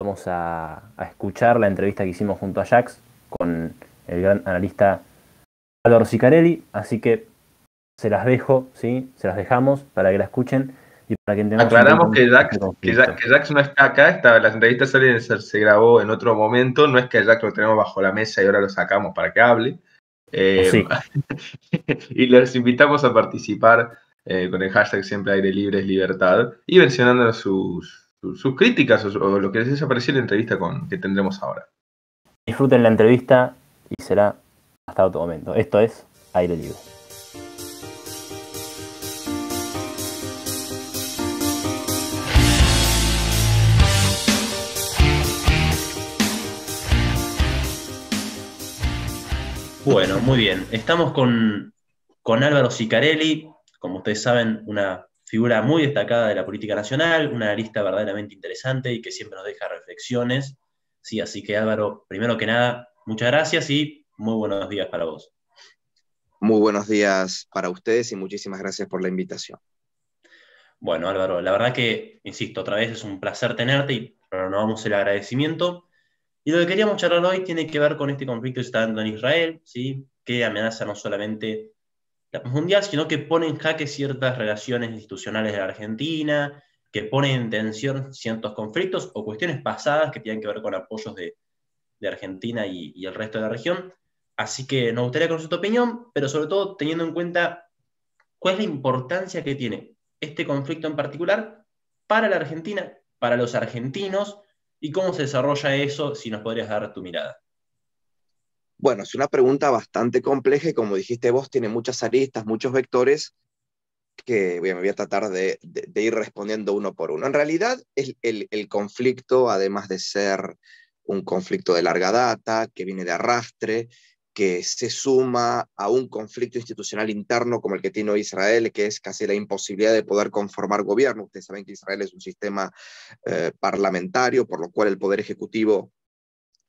vamos a, escuchar la entrevista que hicimos junto a Jax con el gran analista Álvaro Sicarelli. Así que se las dejo, ¿sí? se las dejamos para que la escuchen. Aclaramos que Jax, no está acá, las la entrevista se, grabó en otro momento, no es que Jax lo tenemos bajo la mesa y ahora lo sacamos para que hable. Eh, y les invitamos a participar eh, con el hashtag siempre aire libre es libertad y mencionando sus, sus, críticas o, lo que les haya parecido la entrevista con, que tendremos ahora. Disfruten la entrevista y será hasta otro momento. Esto es aire libre. Bueno, muy bien. Estamos con, Álvaro Sicarelli, como ustedes saben, una figura muy destacada de la política nacional, una analista verdaderamente interesante y que siempre nos deja reflexiones. Sí, así que Álvaro, primero que nada, muchas gracias y muy buenos días para vos. Muy buenos días para ustedes y muchísimas gracias por la invitación. Bueno, Álvaro, la verdad que, insisto, otra vez es un placer tenerte y renovamos el agradecimiento. Y lo que queríamos charlar hoy tiene que ver con este conflicto que está dando en Israel, ¿sí? que amenaza no solamente la mundial, sino que pone en jaque ciertas relaciones institucionales de la Argentina, que pone en tensión ciertos conflictos o cuestiones pasadas que tienen que ver con apoyos de, Argentina y, y, el resto de la región. Así que nos gustaría conocer tu opinión, pero sobre todo teniendo en cuenta cuál es la importancia que tiene este conflicto en particular para la Argentina, para los argentinos y cómo se desarrolla eso, si nos podrías dar tu mirada. Bueno, es una pregunta bastante compleja y como dijiste vos, tiene muchas aristas, muchos vectores que me voy a tratar de, ir respondiendo uno por uno. En realidad, el, conflicto, además de ser un conflicto de larga data, que viene de arrastre, que se suma a un conflicto institucional interno como el que tiene Israel, que es casi la imposibilidad de poder conformar gobierno. Ustedes saben que Israel es un sistema eh, parlamentario, por lo cual el poder ejecutivo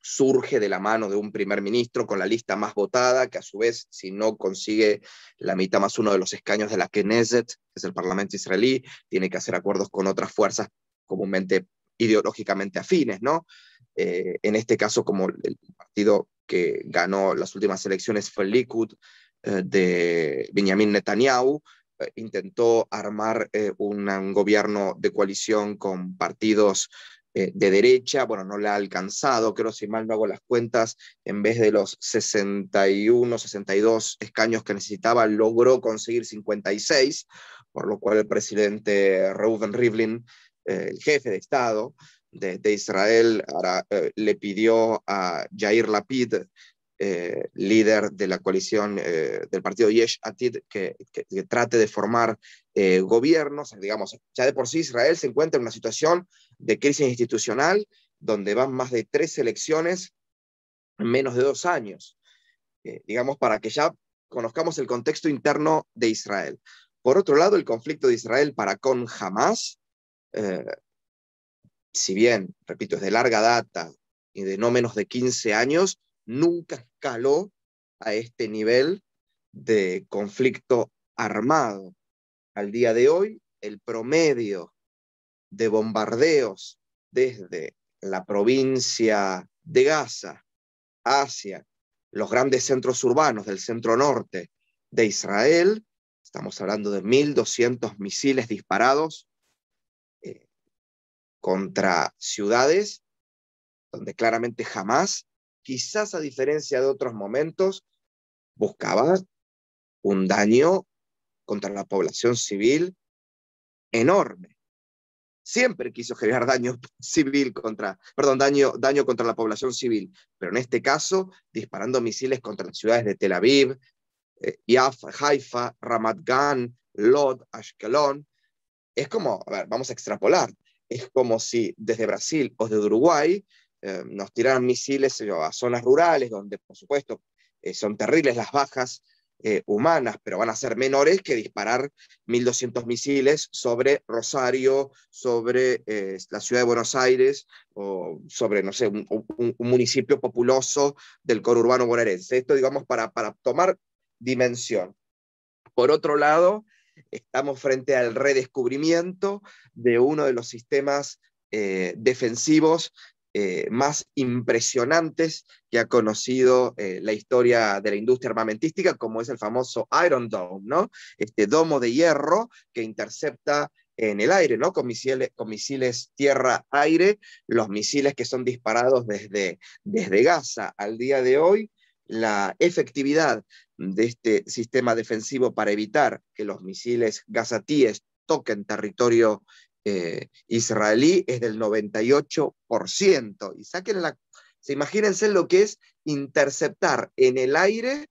surge de la mano de un primer ministro con la lista más votada, que a su vez, si no consigue la mitad más uno de los escaños de la Knesset, que es el parlamento israelí, tiene que hacer acuerdos con otras fuerzas comúnmente ideológicamente afines, ¿no? Eh, en este caso, como el partido que ganó las últimas elecciones fue el Likud eh, de Benjamin Netanyahu, eh, intentó armar un gobierno de coalición con partidos de derecha, bueno, no le ha alcanzado, creo si mal no hago las cuentas, en vez de los 61, 62 escaños que necesitaba, logró conseguir 56, por lo cual el presidente Reuven Rivlin eh, el jefe de Estado de, Israel eh, le pidió a Yair Lapid, eh, líder de la coalición del partido Yesh Atid, que, trate de formar gobiernos. Digamos, ya de por sí Israel se encuentra en una situación de crisis institucional donde van más de tres elecciones en menos de dos años. digamos, para que ya conozcamos el contexto interno de Israel. Por otro lado, el conflicto de Israel para con Hamas eh, si bien, repito, es de larga data y de no menos de 15 años, nunca escaló a este nivel de conflicto armado. Al día de hoy, el promedio de bombardeos desde la provincia de Gaza hacia los grandes centros urbanos del centro norte de Israel, estamos hablando de 1.200 misiles disparados contra ciudades donde claramente jamás, quizás a diferencia de otros momentos, buscaba un daño contra la población civil enorme. Siempre quiso generar daño civil contra, perdón, daño, daño contra la población civil, pero en este caso disparando misiles contra las ciudades de Tel Aviv, eh, y Haifa, Ramat Gan, Lod, Ashkelon. Es como, a ver, vamos a extrapolar, es como si desde Brasil o desde Uruguay eh, nos tiraran misiles eh, a zonas rurales, donde por supuesto eh, son terribles las bajas humanas, pero van a ser menores que disparar 1.200 misiles sobre Rosario, sobre la ciudad de Buenos Aires o sobre, no sé, un, municipio populoso del conurbano bonaerense. Esto, digamos, para tomar dimensión. Por otro lado, estamos frente al redescubrimiento de uno de los sistemas eh, defensivos eh, más impresionantes que ha conocido eh, la historia de la industria armamentística, como es el famoso Iron Dome, ¿no? Este domo de hierro que intercepta en el aire, ¿no? Con misiles, misiles tierra-aire, los misiles que son disparados desde Gaza al día de hoy, la efectividad de este sistema defensivo para evitar que los misiles gazatíes toquen territorio eh, israelí es del 98%. Y saquen la, imagínense lo que es interceptar en el aire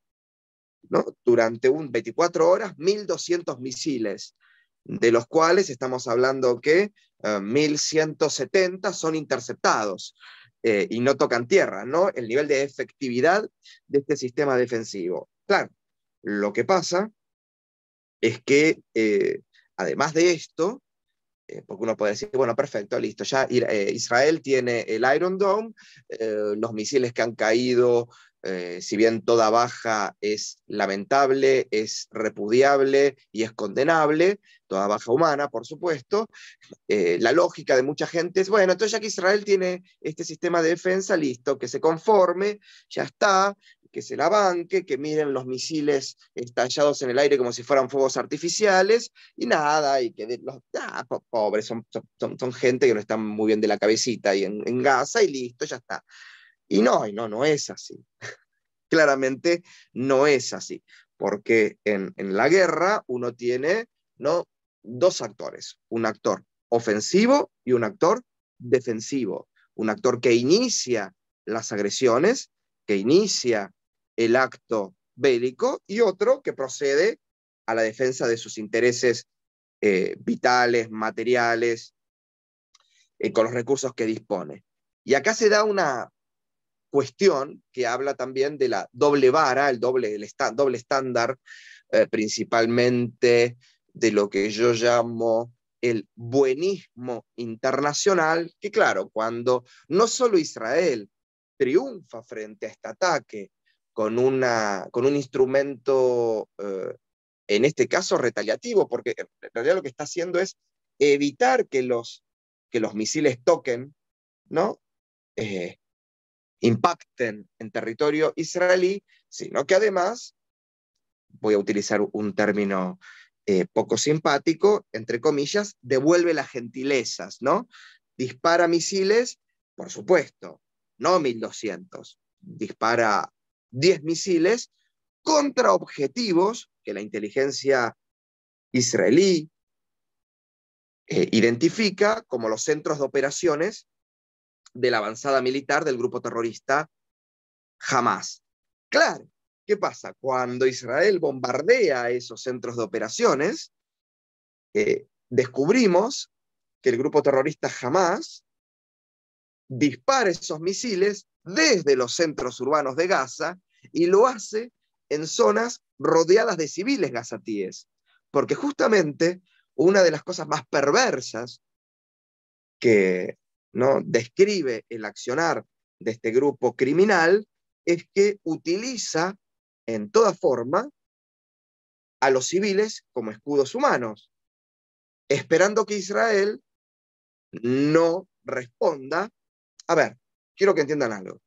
durante un 24 horas 1.200 misiles, de los cuales estamos hablando que 1.170 eh, son interceptados. Eh, y no tocan tierra, ¿no? El nivel de efectividad de este sistema defensivo. Claro, lo que pasa es que, eh, además de esto, eh, porque uno puede decir, bueno, perfecto, listo, ya Israel tiene el Iron Dome, los misiles que han caído eh, si bien toda baja es lamentable, es repudiable y es condenable, toda baja humana, por supuesto, eh, la lógica de mucha gente es, bueno, entonces ya que Israel tiene este sistema de defensa, listo, que se conforme, ya está, que se la banque, que miren los misiles estallados en el aire como si fueran fuegos artificiales, y nada, y que los ah, pobres son, son, gente que no están muy bien de la cabecita y en, en Gaza, y listo, ya está. Y no, no, no es así. Claramente no es así, porque en, la guerra uno tiene ¿no? dos actores, un actor ofensivo y un actor defensivo, un actor que inicia las agresiones, que inicia el acto bélico y otro que procede a la defensa de sus intereses eh, vitales, materiales, eh, con los recursos que dispone. Y acá se da una cuestión que habla también de la doble vara, el doble, el doble estándar, eh, principalmente de lo que yo llamo el buenismo internacional, que claro, cuando no solo Israel triunfa frente a este ataque con, una, con un instrumento, eh, en este caso retaliativo, porque en realidad lo que está haciendo es evitar que los, que los misiles toquen, ¿no? Eh, impacten en territorio israelí, sino que además, voy a utilizar un término eh, poco simpático, entre comillas, devuelve las gentilezas, ¿no? Dispara misiles, por supuesto, no 1200, dispara 10 misiles contra objetivos que la inteligencia israelí eh, identifica como los centros de operaciones de la avanzada militar del grupo terrorista jamás Claro, ¿qué pasa? Cuando Israel bombardea esos centros de operaciones, eh, descubrimos que el grupo terrorista jamás dispara esos misiles desde los centros urbanos de Gaza y lo hace en zonas rodeadas de civiles gazatíes, porque justamente una de las cosas más perversas que ¿no? describe el accionar de este grupo criminal es que utiliza en toda forma a los civiles como escudos humanos, esperando que Israel no responda. A ver, quiero que entiendan algo.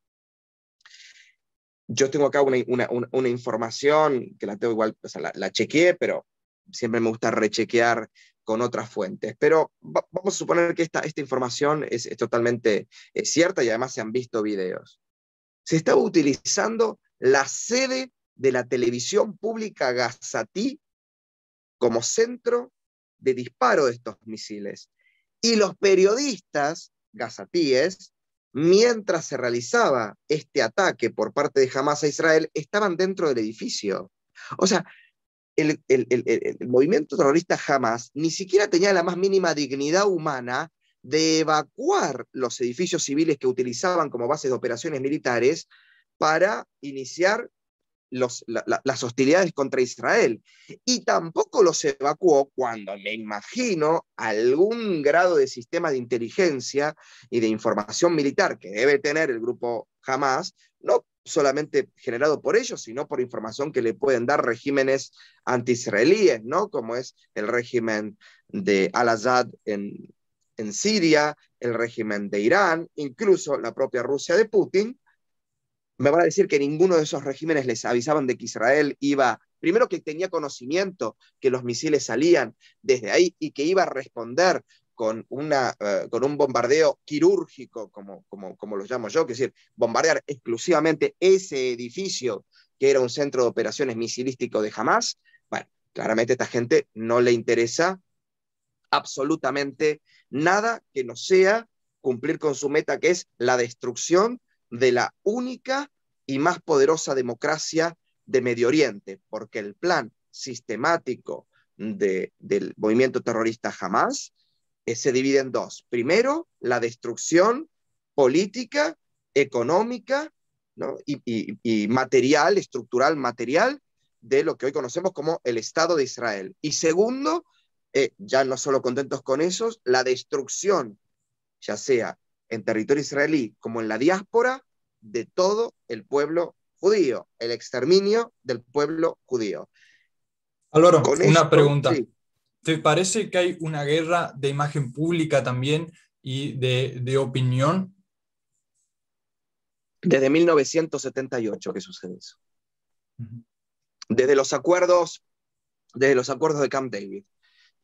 Yo tengo acá una, una, información que la tengo igual, o sea, la chequeé, pero siempre me gusta rechequear con otras fuentes. Pero vamos a suponer que esta, esta información es, totalmente eh, cierta y además se han visto videos. Se estaba utilizando la sede de la televisión pública Gazatí como centro de disparo de estos misiles. Y los periodistas gazatíes, mientras se realizaba este ataque por parte de Hamas a Israel, estaban dentro del edificio. O sea, el, movimiento terrorista jamás ni siquiera tenía la más mínima dignidad humana de evacuar los edificios civiles que utilizaban como bases de operaciones militares para iniciar las hostilidades contra Israel. Y tampoco los evacuó cuando, me imagino, algún grado de sistema de inteligencia y de información militar que debe tener el grupo Hamas no solamente generado por ellos, sino por información que le pueden dar regímenes anti ¿no? Como es el régimen de al azad en, en Siria, el régimen de Irán, incluso la propia Rusia de Putin, me van a decir que ninguno de esos regímenes les avisaban de que Israel iba, primero que tenía conocimiento que los misiles salían desde ahí y que iba a responder eh, con, un bombardeo quirúrgico, como, como, lo llamo yo, que es decir, bombardear exclusivamente ese edificio que era un centro de operaciones misilístico de Hamas, bueno, claramente a esta gente no le interesa absolutamente nada que no sea cumplir con su meta, que es la destrucción de la única y más poderosa democracia de Medio Oriente, porque el plan sistemático del movimiento terrorista Hamas eh, se divide en dos. Primero, la destrucción política, económica y, material, estructural, material de lo que hoy conocemos como el Estado de Israel. Y segundo, eh, ya no solo contentos con eso, la destrucción, ya sea en territorio israelí como en la diáspora, de todo el pueblo judío, el exterminio del pueblo judío. Álvaro, una pregunta. ¿Te parece que hay una guerra de imagen pública también y de, opinión? Desde 1978 que sucede eso. Desde los acuerdos, desde los acuerdos de Camp David.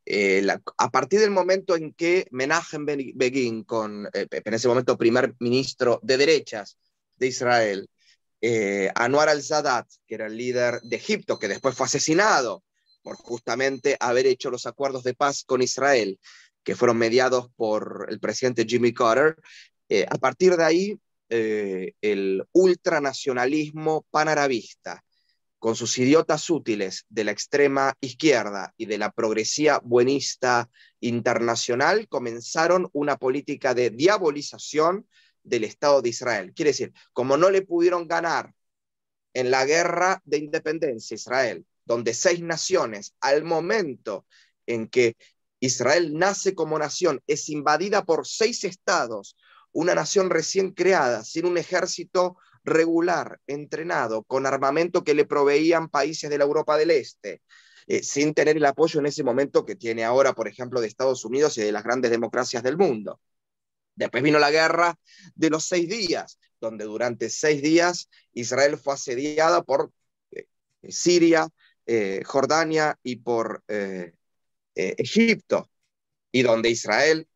Eh, a partir del momento en que Menachem Begin, eh, en ese momento primer ministro de derechas de Israel, eh, Anwar al-Sadat, que era el líder de Egipto, que después fue asesinado, por justamente haber hecho los acuerdos de paz con Israel, que fueron mediados por el presidente Jimmy Carter. Eh, a partir de ahí, eh, el ultranacionalismo panarabista, con sus idiotas útiles de la extrema izquierda y de la progresía buenista internacional, comenzaron una política de diabolización del Estado de Israel. Quiere decir, como no le pudieron ganar en la guerra de independencia Israel donde seis naciones, al momento en que Israel nace como nación, es invadida por seis estados, una nación recién creada, sin un ejército regular, entrenado, con armamento que le proveían países de la Europa del Este, eh, sin tener el apoyo en ese momento que tiene ahora, por ejemplo, de Estados Unidos y de las grandes democracias del mundo. Después vino la guerra de los seis días, donde durante seis días Israel fue asediada por eh, Siria, eh, Jordania y por eh, eh, Egipto, y donde Israel,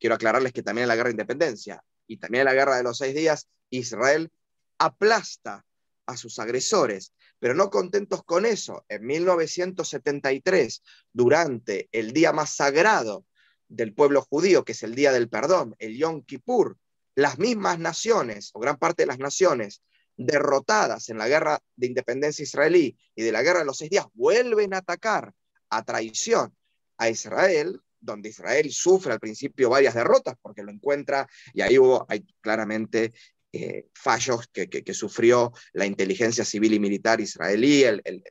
quiero aclararles que también en la guerra de independencia y también en la guerra de los seis días, Israel aplasta a sus agresores. Pero no contentos con eso, en 1973, durante el día más sagrado del pueblo judío, que es el Día del Perdón, el Yom Kippur, las mismas naciones, o gran parte de las naciones derrotadas en la guerra de independencia israelí y de la guerra de los seis días, vuelven a atacar a traición a Israel, donde Israel sufre al principio varias derrotas porque lo encuentra y ahí hubo hay claramente eh, fallos que, sufrió la inteligencia civil y militar israelí, el, el,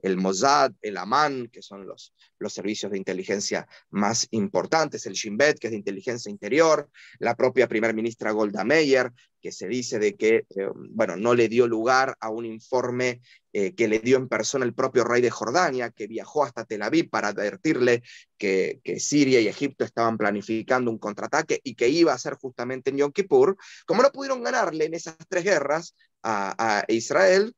el Mossad, el Amán, que son los, los servicios de inteligencia más importantes, el Shin que es de inteligencia interior, la propia primera ministra Golda Meir, que se dice de que, eh, bueno, no le dio lugar a un informe eh, que le dio en persona el propio rey de Jordania, que viajó hasta Tel Aviv para advertirle que, Siria y Egipto estaban planificando un contraataque y que iba a ser justamente en Yom Kippur. Como no pudieron ganarle en esas tres guerras a Israel,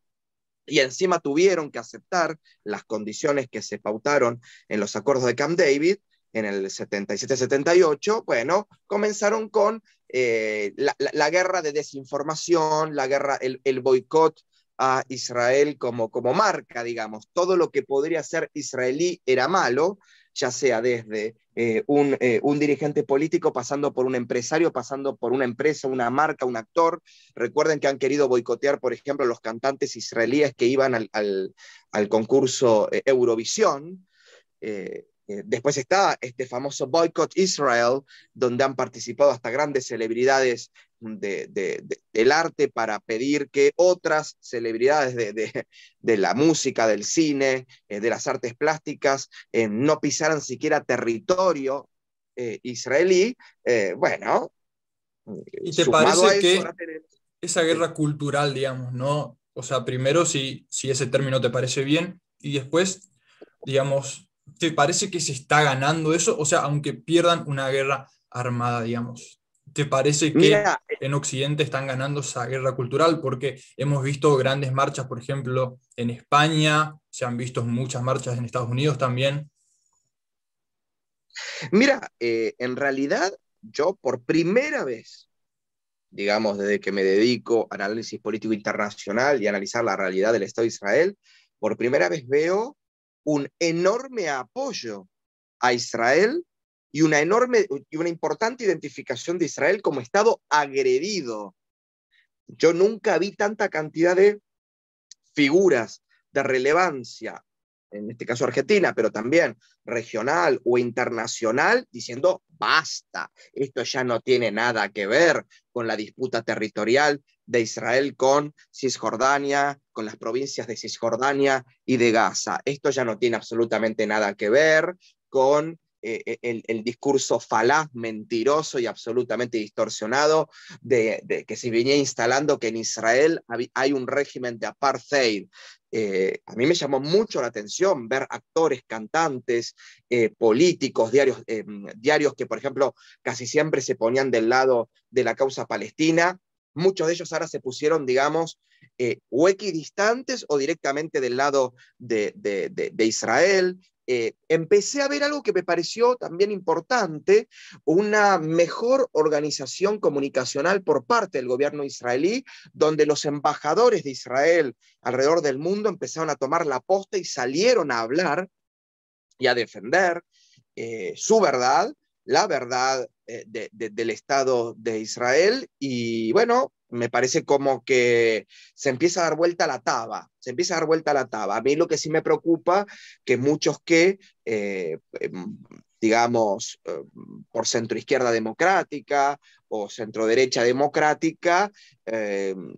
y encima tuvieron que aceptar las condiciones que se pautaron en los acuerdos de Camp David en el 77-78, bueno, comenzaron con eh, la, guerra de desinformación, la guerra, el, boicot a Israel como, como marca, digamos. Todo lo que podría ser israelí era malo, ya sea desde eh, eh, un, dirigente político, pasando por un empresario, pasando por una empresa, una marca, un actor. Recuerden que han querido boicotear, por ejemplo, los cantantes israelíes que iban al, concurso eh, Eurovisión. Eh, después está este famoso Boycott Israel, donde han participado hasta grandes celebridades de, del arte para pedir que otras celebridades de, la música, del cine, eh, de las artes plásticas, eh, no pisaran siquiera territorio israelí. bueno. ¿Y te parece que esa guerra cultural, digamos, no? O sea, primero si, si ese término te parece bien y después, digamos, ¿te parece que se está ganando eso? O sea, aunque pierdan una guerra armada, digamos. ¿Te parece que en Occidente están ganando esa guerra cultural? Porque hemos visto grandes marchas, por ejemplo, en España, se han visto muchas marchas en Estados Unidos también. Mira, eh, en realidad yo por primera vez, digamos, desde que me dedico a análisis político internacional y analizar la realidad del Estado de Israel, por primera vez veo un enorme apoyo a Israel y una enorme y una importante identificación de Israel como Estado agredido. Yo nunca vi tanta cantidad de figuras de relevancia, en este caso argentina, pero también regional o internacional, diciendo, basta, esto ya no tiene nada que ver con la disputa territorial de Israel con Cisjordania, con las provincias de Cisjordania y de Gaza. Esto ya no tiene absolutamente nada que ver con eh, eh, el, discurso falaz, mentiroso y absolutamente distorsionado de, que se venía instalando que en Israel hay un régimen de apartheid. Eh, a mí me llamó mucho la atención ver actores, cantantes, políticos, diarios, em, diarios que, por ejemplo, casi siempre se ponían del lado de la causa palestina, Muchos de ellos ahora se pusieron, digamos, eh, o equidistantes o directamente del lado de, de, Israel. Eh, empecé a ver algo que me pareció también importante, una mejor organización comunicacional por parte del gobierno israelí, donde los embajadores de Israel alrededor del mundo empezaron a tomar la posta y salieron a hablar y a defender eh, su verdad la verdad eh, del Estado de Israel y bueno, me parece como que se empieza a dar vuelta la taba, se empieza a dar vuelta la taba. A mí lo que sí me preocupa, que muchos que, eh, em, digamos, eh, por centro izquierda democrática o centro derecha democrática, em,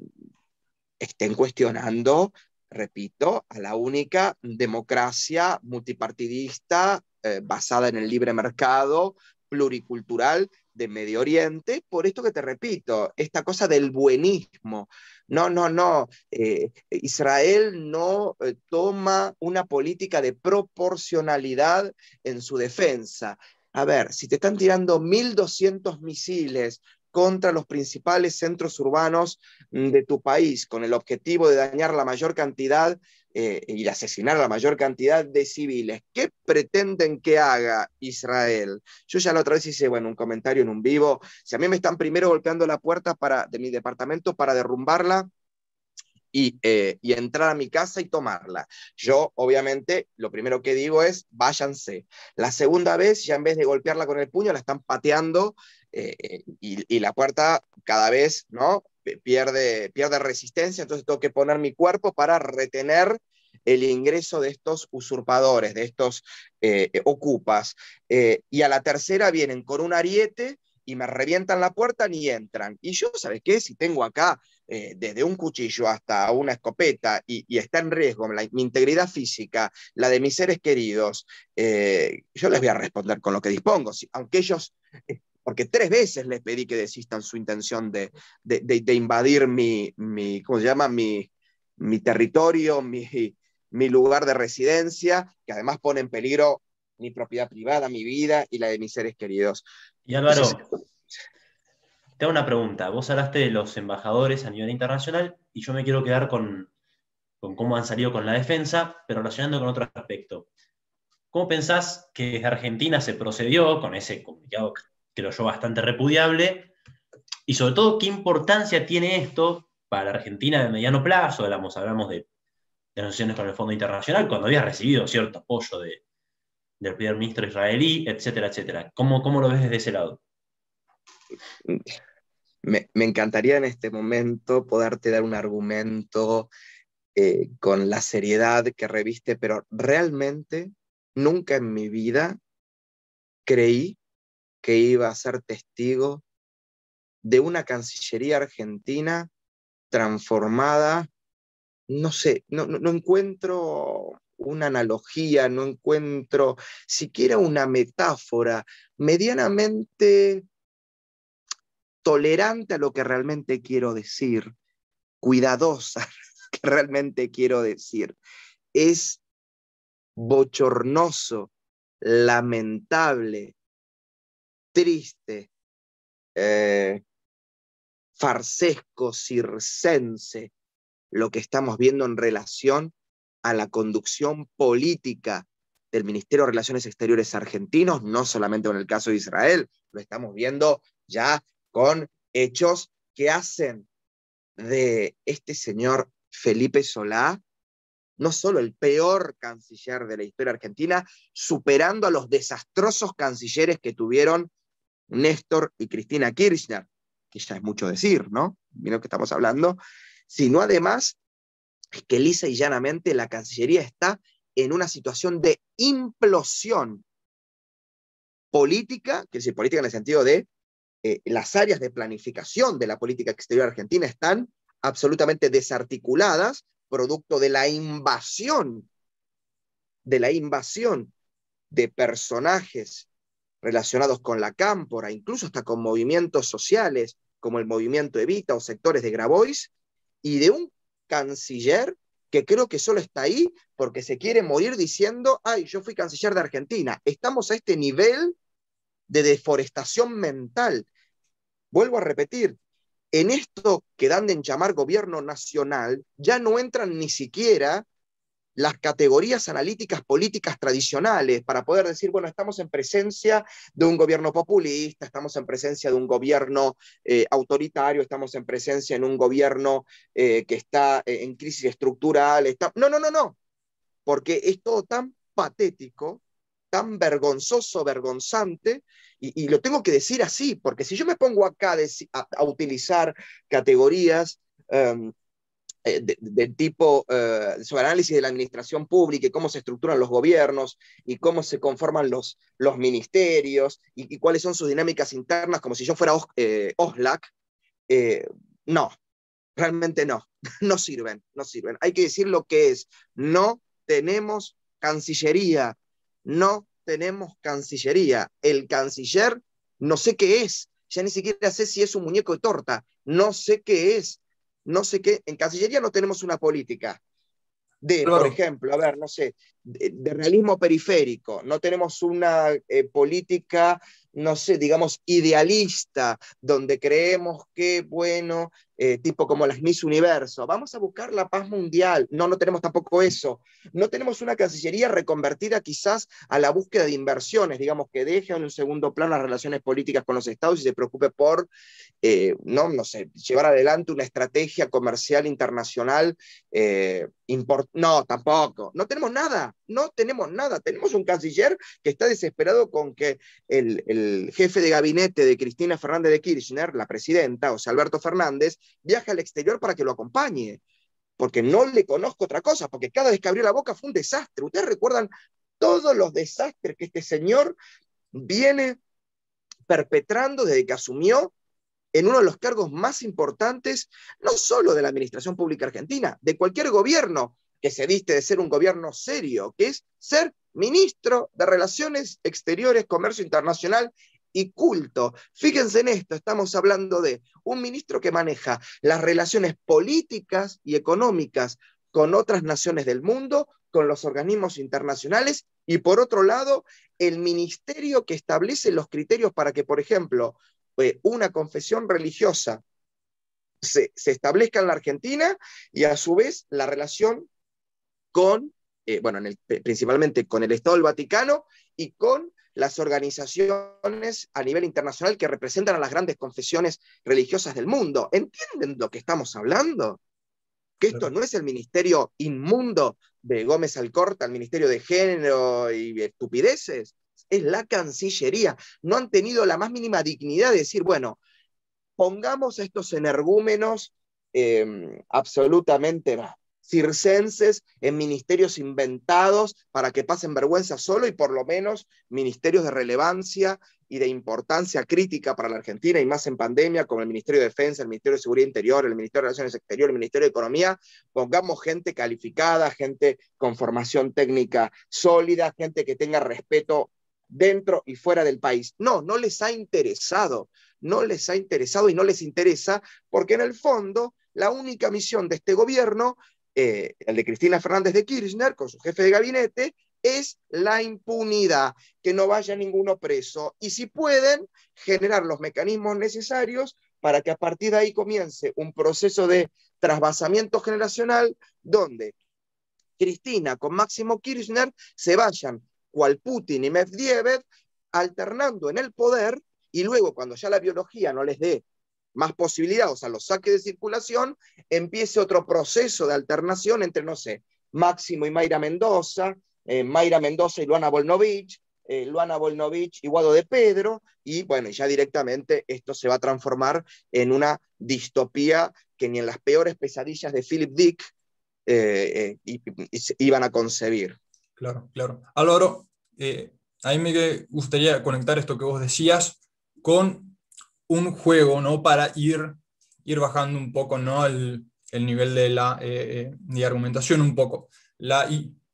estén cuestionando, repito, a la única democracia multipartidista basada en el libre mercado pluricultural de Medio Oriente, por esto que te repito, esta cosa del buenismo. No, no, no. Eh, Israel no eh, toma una política de proporcionalidad en su defensa. A ver, si te están tirando 1.200 misiles contra los principales centros urbanos mm, de tu país con el objetivo de dañar la mayor cantidad eh, y asesinar a la mayor cantidad de civiles. ¿Qué pretenden que haga Israel? Yo ya la otra vez hice, bueno, un comentario en un vivo. Si a mí me están primero golpeando la puerta para, de mi departamento para derrumbarla, y, eh, y, entrar a mi casa y tomarla. Yo, obviamente, lo primero que digo es, váyanse. La segunda vez, ya en vez de golpearla con el puño, la están pateando eh, eh, y, la puerta cada vez ¿no? pierde, pierde resistencia, entonces tengo que poner mi cuerpo para retener el ingreso de estos usurpadores, de estos eh, ocupas. y a la tercera vienen con un ariete y me revientan la puerta ni entran. Y yo, ¿sabes qué? Si tengo acá desde un cuchillo hasta una escopeta y, está en riesgo mi integridad física, la de mis seres queridos, yo les voy a responder con lo que dispongo. aunque ellos porque tres veces les pedí que desistan su intención de, invadir mi, mi, ¿cómo se llama? Mi, territorio, mi, mi lugar de residencia, que además pone en peligro mi propiedad privada, mi vida y la de mis seres queridos. Y Álvaro, te hago una pregunta. Vos hablaste de los embajadores a nivel internacional y yo me quiero quedar con, con cómo han salido con la defensa, pero relacionando con otro aspecto. ¿Cómo pensás que desde Argentina se procedió con ese comunicado lo yo bastante repudiable. Y sobre todo, ¿qué importancia tiene esto para la Argentina de mediano plazo? Hablamos, hablamos de, de con el Fondo Internacional, cuando había recibido cierto apoyo de, del primer ministro israelí, etcétera, etcétera. ¿Cómo, cómo lo ves desde ese lado? Me, me, encantaría en este momento poderte dar un argumento eh, con la seriedad que reviste, pero realmente nunca en mi vida creí que iba a ser testigo de una Cancillería argentina transformada, no sé, no, encuentro una analogía, no encuentro siquiera una metáfora medianamente tolerante a lo que realmente quiero decir, cuidadosa que realmente quiero decir. Es bochornoso, lamentable, triste, eh, farsesco, circense, lo que estamos viendo en relación a la conducción política del Ministerio de Relaciones Exteriores argentinos, no solamente con el caso de Israel, lo estamos viendo ya con hechos que hacen de este señor Felipe Solá no solo el peor canciller de la historia argentina, superando a los desastrosos cancilleres que tuvieron Néstor y Cristina Kirchner, que ya es mucho decir, ¿no? Miren que estamos hablando, sino además que lisa y llanamente la Cancillería está en una situación de implosión política, que decir, política en el sentido de eh, las áreas de planificación de la política exterior argentina están absolutamente desarticuladas, producto de la invasión, de la invasión de personajes relacionados con la cámpora, incluso hasta con movimientos sociales como el movimiento Evita o sectores de Grabois, y de un canciller que creo que solo está ahí porque se quiere morir diciendo, ay, yo fui canciller de Argentina. Estamos a este nivel de deforestación mental. Vuelvo a repetir, en esto que dan de llamar gobierno nacional, ya no entran ni siquiera las categorías analíticas políticas tradicionales para poder decir, bueno, estamos en presencia de un gobierno populista, estamos en presencia de un gobierno eh, autoritario, estamos en presencia en un gobierno eh, que está eh, en crisis estructural. No, no, no, no, porque es todo tan patético, tan vergonzoso, vergonzante, y, lo tengo que decir así, porque si yo me pongo acá a, utilizar categorías... Em, eh, de, tipo, sobre eh, su análisis de la administración pública y cómo se estructuran los gobiernos y cómo se conforman los, los ministerios y, cuáles son sus dinámicas internas, como si yo fuera Os, eh, OSLAC, no, realmente no, no sirven, no sirven. Hay que decir lo que es, no tenemos cancillería, no tenemos cancillería. El canciller no sé qué es, ya ni siquiera sé si es un muñeco de torta, no sé qué es, no sé qué, en Cancillería no tenemos una política de, por ejemplo, a ver, no sé, de, realismo periférico, no tenemos una eh, política, no sé, digamos, idealista, donde creemos que, bueno, eh, tipo como las Miss Universo, vamos a buscar la paz mundial, no, no tenemos tampoco eso, no tenemos una Cancillería reconvertida quizás a la búsqueda de inversiones, digamos, que deje en un segundo plano las relaciones políticas con los estados y se preocupe por, eh, no, no sé, llevar adelante una estrategia comercial internacional, no, tampoco, no tenemos nada no tenemos nada. Tenemos un canciller que está desesperado con que el, el jefe de gabinete de Cristina Fernández de Kirchner, la presidenta, o sea, Alberto Fernández, viaje al exterior para que lo acompañe porque no le conozco otra cosa, porque cada vez que abrió la boca fue un desastre. Ustedes recuerdan todos los desastres que este señor viene perpetrando desde que asumió en uno de los cargos más importantes, no solo de la Administración Pública Argentina, de cualquier gobierno que se diste de ser un gobierno serio, que es ser ministro de Relaciones Exteriores, Comercio Internacional y culto. Fíjense en esto, estamos hablando de un ministro que maneja las relaciones políticas y económicas con otras naciones del mundo, con los organismos internacionales y por otro lado, el ministerio que establece los criterios para que, por ejemplo, eh, una confesión religiosa se, se establezca en la Argentina y a su vez la relación con, eh, bueno, principalmente con el Estado del Vaticano y con las organizaciones a nivel internacional que representan a las grandes confesiones religiosas del mundo. ¿Entienden lo que estamos hablando? Que esto no es el ministerio inmundo de Gómez Alcorta, el ministerio de género y estupideces, es la Cancillería. No han tenido la más mínima dignidad de decir, bueno, pongamos estos energúmenos em, absolutamente, circenses en ministerios inventados para que pasen vergüenza solo y por lo menos ministerios de relevancia y de importancia crítica para la Argentina y más en pandemia, como el Ministerio de Defensa, el Ministerio de Seguridad Interior, el Ministerio de Relaciones Exteriores, el Ministerio de Economía, pongamos gente calificada, gente con formación técnica sólida, gente que tenga respeto dentro y fuera del país. No, no les ha interesado, no les ha interesado y no les interesa porque en el fondo la única misión de este gobierno eh, el de Cristina Fernández de Kirchner, con su jefe de gabinete, es la impunidad, que no vaya ninguno preso. Y si pueden, generar los mecanismos necesarios para que a partir de ahí comience un proceso de trasvasamiento generacional donde Cristina con Máximo Kirchner se vayan, cual Putin y Medvedev, alternando en el poder y luego cuando ya la biología no les dé más posibilidad, o sea, los saque de circulación, empiece otro proceso de alternación entre, no sé, Máximo y Mayra Mendoza, eh, Mayra Mendoza y Luana Volnovich, eh, Luana Volnovich y Guado de Pedro, y bueno, ya directamente esto se va a transformar en una distopía que ni en las peores pesadillas de Philip Dick eh, iban a concebir. Claro, claro. Álvaro, a mí me gustaría conectar esto que vos decías con un juego, ¿no? Para ir, ir bajando un poco, ¿no? El, el nivel de la eh, eh, argumentación un poco. La,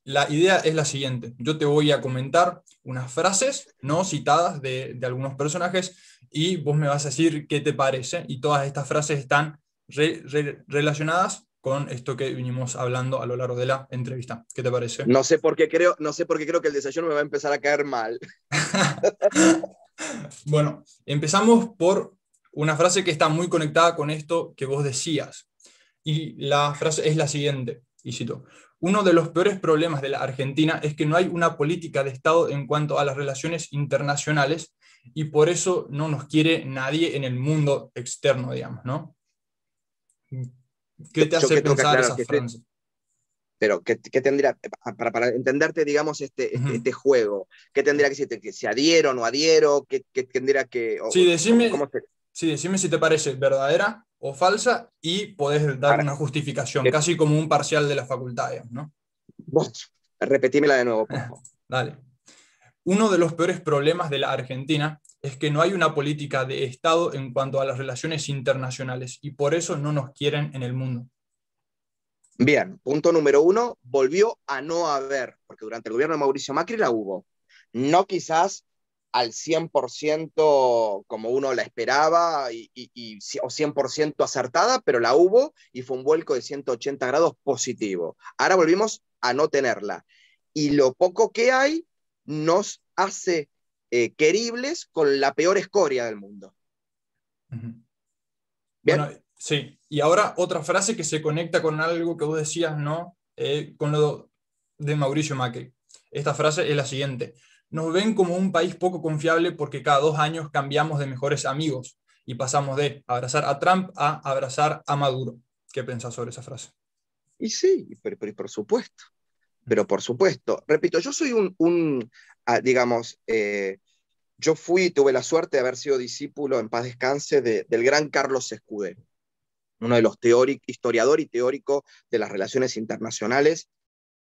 la idea es la siguiente. Yo te voy a comentar unas frases, ¿no? Citadas de, de algunos personajes y vos me vas a decir qué te parece. Y todas estas frases están relacionadas con esto que vinimos hablando a lo largo de la entrevista. ¿Qué te parece? No sé por qué creo, no sé por qué creo que el desayuno me va a empezar a caer mal. Bueno, empezamos por una frase que está muy conectada con esto que vos decías. Y la frase es la siguiente, y cito, uno de los peores problemas de la Argentina es que no hay una política de Estado en cuanto a las relaciones internacionales y por eso no nos quiere nadie en el mundo externo, digamos, ¿no? ¿Qué te hace pensar esa este frase? Pero, ¿qué, tendría, para, entenderte, digamos, este, este, este, juego, qué tendría que decirte, que se adhiero o no adhiero, qué, tendría que... sí, decime, si te parece verdadera o falsa y podés dar una justificación, eh. casi como un parcial de las facultades. ¿no? repetímela de nuevo. Dale. Uno de los peores problemas de la Argentina es que no hay una política de Estado en cuanto a las relaciones internacionales y por eso no nos quieren en el mundo. Bien, punto número uno, volvió a no haber, porque durante el gobierno de Mauricio Macri la hubo. No quizás al 100% como uno la esperaba y, o 100% acertada, pero la hubo y fue un vuelco de 180 grados positivo. Ahora volvimos a no tenerla. Y lo poco que hay nos hace eh, queribles con la peor escoria del mundo. Bien. Sí, y ahora otra frase que se conecta con algo que vos decías, ¿no? Eh, con lo de Mauricio Macri. Esta frase es la siguiente. Nos ven como un país poco confiable porque cada dos años cambiamos de mejores amigos y pasamos de abrazar a Trump a abrazar a Maduro. ¿Qué pensás sobre esa frase? Y sí, pero, por supuesto. Pero por supuesto. Repito, yo soy un, ah, digamos, eh, yo fui, tuve la suerte de haber sido discípulo en paz descanse del gran Carlos Escudero uno de los historiadores y teórico de las relaciones internacionales,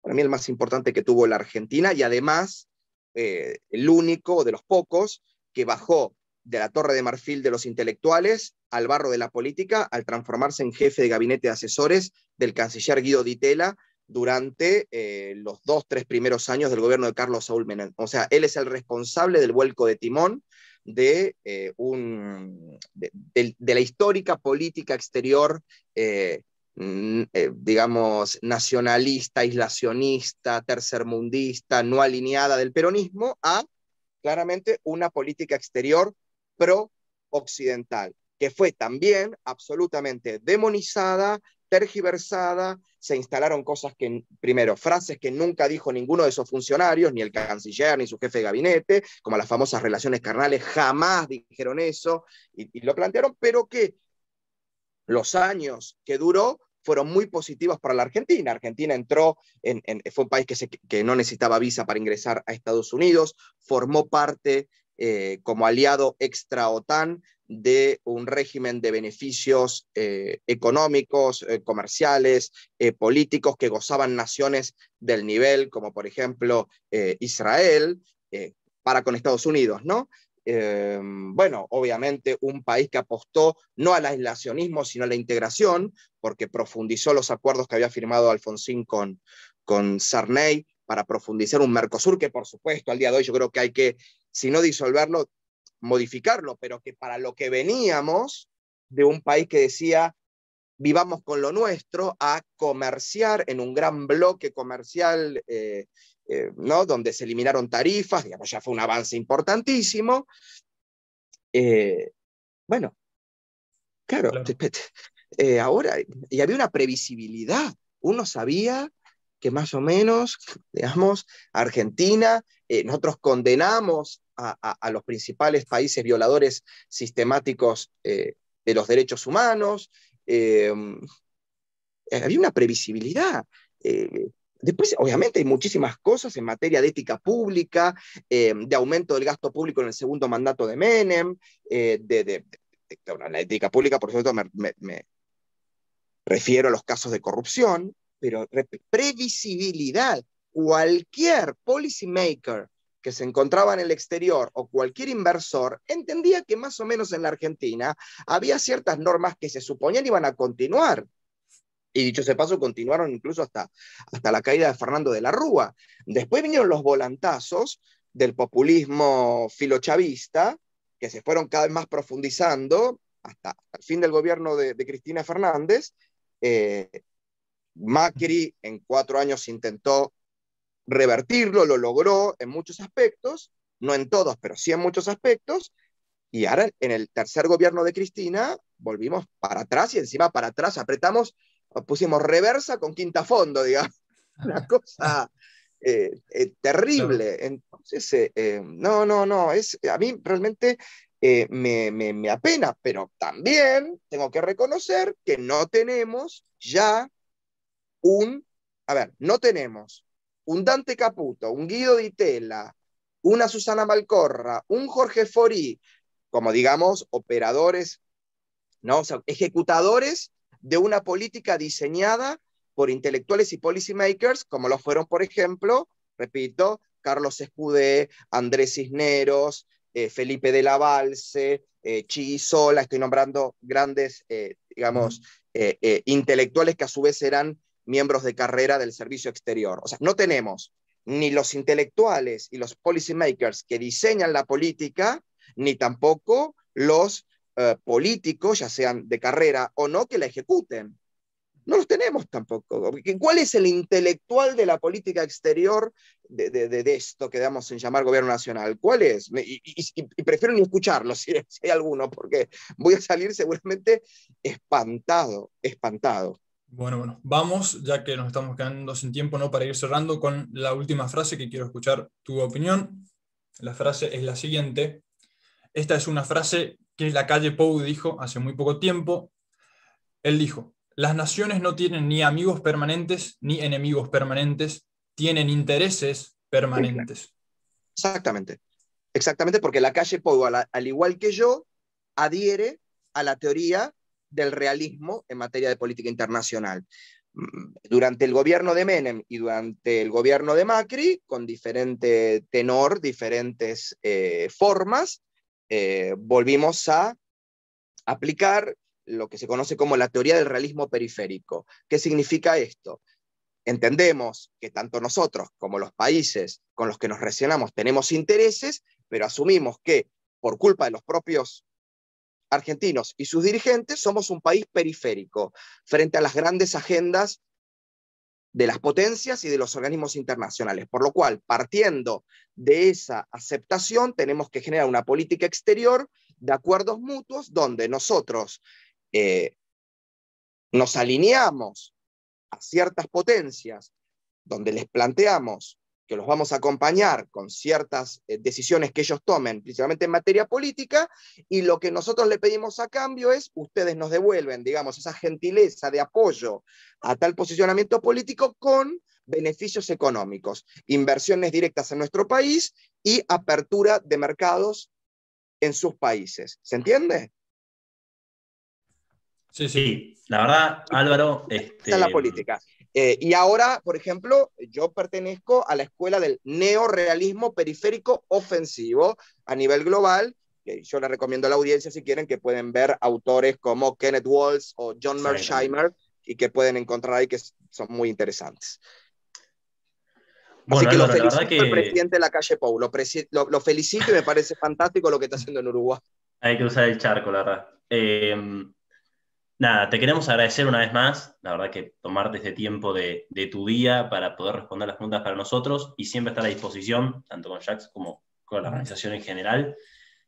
para mí el más importante que tuvo la Argentina y además eh, el único de los pocos que bajó de la torre de marfil de los intelectuales al barro de la política al transformarse en jefe de gabinete de asesores del canciller Guido Ditela durante eh, los dos, tres primeros años del gobierno de Carlos Saúl Menem. O sea, él es el responsable del vuelco de timón de, eh, un, de, la histórica política exterior, eh, eh, digamos, nacionalista, aislacionista, tercermundista, no alineada del peronismo, a claramente una política exterior pro-occidental, que fue también absolutamente demonizada, tergiversada, se instalaron cosas que, primero, frases que nunca dijo ninguno de esos funcionarios, ni el canciller, ni su jefe de gabinete, como las famosas relaciones carnales, jamás dijeron eso y, lo plantearon, pero que los años que duró fueron muy positivos para la Argentina. Argentina entró, en, fue un país que, no necesitaba visa para ingresar a Estados Unidos, formó parte eh, como aliado extra OTAN de un régimen de beneficios eh, económicos, eh, comerciales, eh, políticos que gozaban naciones del nivel, como por ejemplo Israel, para con Estados Unidos, ¿no? Em, bueno, obviamente un país que apostó no al aislacionismo, sino a la integración, porque profundizó los acuerdos que había firmado Alfonsín con, con Sarney para profundizar un Mercosur que, por supuesto, al día de hoy yo creo que hay que, si no disolverlo, modificarlo, pero que para lo que veníamos de un país que decía vivamos con lo nuestro a comerciar en un gran bloque comercial, eh, eh, ¿no? Donde se eliminaron tarifas, digamos, ya fue un avance importantísimo. Eh, bueno, claro, claro. ahora, y había una previsibilidad, uno sabía que más o menos, digamos, Argentina, nosotros condenamos a, los principales países violadores sistemáticos eh, de los derechos humanos. Em, eh, había una previsibilidad. Eh, después, obviamente, hay muchísimas cosas en materia de ética pública, em, de aumento del gasto público en el segundo mandato de Menem, de, la ética pública, por cierto me, me refiero a los casos de corrupción, pero previsibilidad. Cualquier policymaker que se encontraba en el exterior o cualquier inversor entendía que más o menos en la Argentina había ciertas normas que se suponían iban a continuar. Y dicho ese paso, continuaron incluso hasta, hasta la caída de Fernando de la Rúa. Después vinieron los volantazos del populismo filochavista, que se fueron cada vez más profundizando hasta, el fin del gobierno de, Cristina Fernández. Eh, Macri en cuatro años intentó revertirlo, lo logró en muchos aspectos, no en todos, pero sí en muchos aspectos, y ahora en el tercer gobierno de Cristina volvimos para atrás y encima para atrás apretamos, pusimos reversa con quinta fondo, digamos, ah. una cosa eh, eh, terrible. Entonces, eh, no, no, no, es, a mí realmente me, me apena, pero también tengo que reconocer que no tenemos ya un, a ver, no tenemos un Dante Caputo, un Guido Di Tella, una Susana Malcorra, un Jorge Forí, como digamos, operadores, ¿no? ejecutadores de una política diseñada por intelectuales y policymakers, como lo fueron, por ejemplo, repito, Carlos Escudé, Andrés Cisneros, eh, Felipe de la Valse, eh, Sola, estoy nombrando grandes, eh, digamos, eh, intelectuales que a su vez eran miembros de carrera del servicio exterior. O sea, no tenemos ni los intelectuales y los policymakers que diseñan la política, ni tampoco los eh, políticos, ya sean de carrera o no, que la ejecuten. No los tenemos tampoco. ¿Cuál es el intelectual de la política exterior de, esto que damos en llamar gobierno nacional? ¿Cuál es? Y, prefiero ni escucharlo si hay alguno, porque voy a salir seguramente espantado, espantado. Bueno, bueno, vamos, ya que nos estamos quedando sin tiempo, ¿no? Para ir cerrando con la última frase que quiero escuchar tu opinión. La frase es la siguiente. Esta es una frase que la calle Pou dijo hace muy poco tiempo. Él dijo, las naciones no tienen ni amigos permanentes ni enemigos permanentes, tienen intereses permanentes. Exactamente, exactamente porque la calle Pou, al igual que yo, adhiere a la teoría del realismo en materia de política internacional. Mm, durante el gobierno de Menem y durante el gobierno de Macri, con diferente tenor, diferentes eh, formas, eh, volvimos a aplicar lo que se conoce como la teoría del realismo periférico. ¿Qué significa esto? Entendemos que tanto nosotros como los países con los que nos relacionamos tenemos intereses, pero asumimos que por culpa de los propios argentinos y sus dirigentes somos un país periférico frente a las grandes agendas de las potencias y de los organismos internacionales. Por lo cual, partiendo de esa aceptación, tenemos que generar una política exterior de acuerdos mutuos donde nosotros eh, nos alineamos a ciertas potencias, donde les planteamos que los vamos a acompañar con ciertas eh, decisiones que ellos tomen, principalmente en materia política, y lo que nosotros le pedimos a cambio es, ustedes nos devuelven, digamos, esa gentileza de apoyo a tal posicionamiento político con beneficios económicos, inversiones directas en nuestro país y apertura de mercados en sus países. ¿Se entiende? Sí, sí. la verdad, Álvaro. Este... Esta es la política. Eh, y ahora, por ejemplo, yo pertenezco a la escuela del neorealismo periférico ofensivo a nivel global. yo le recomiendo a la audiencia, si quieren, que pueden ver autores como Kenneth Walsh o John Mersheimer y que pueden encontrar ahí que son muy interesantes. Bueno, Así que lo felicito presidente de la calle Pou, lo, felicito y me parece fantástico lo que está haciendo en Uruguay. Hay que usar el charco, la verdad. Eh, nada, te queremos agradecer una vez más, la verdad que tomarte este tiempo de, tu día para poder responder las preguntas para nosotros y siempre estar a disposición, tanto con Jax como con la organización en general.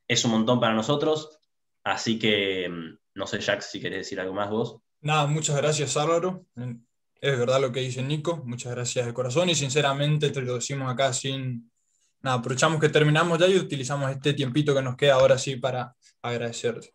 Es un montón para nosotros, así que mm, no sé, Jax, si querés decir algo más vos. Nada, muchas gracias Álvaro. Mm, es verdad lo que dice Nico, muchas gracias de corazón y sinceramente te lo decimos acá sin... Nada, aprovechamos que terminamos ya y utilizamos este tiempito que nos queda ahora sí para agradecerte.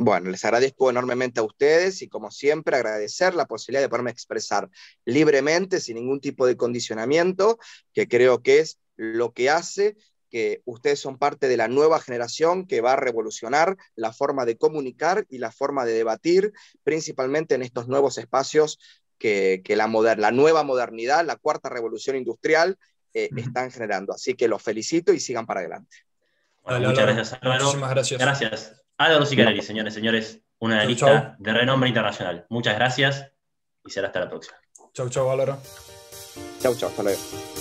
Bueno, les agradezco enormemente a ustedes y como siempre agradecer la posibilidad de poderme expresar libremente, sin ningún tipo de condicionamiento, que creo que es lo que hace que ustedes son parte de la nueva generación que va a revolucionar la forma de comunicar y la forma de debatir, principalmente en estos nuevos espacios que, la, nueva modernidad, la cuarta revolución industrial, eh, están generando. Así que los felicito y sigan para adelante. Muchas gracias, Muchísimas gracias. Gracias. Álvaro Sicarelli, señores, señores, una analista de renombre internacional. Muchas gracias y será hasta la próxima. Chau, chau, Álvaro. Chau, chau, hasta luego.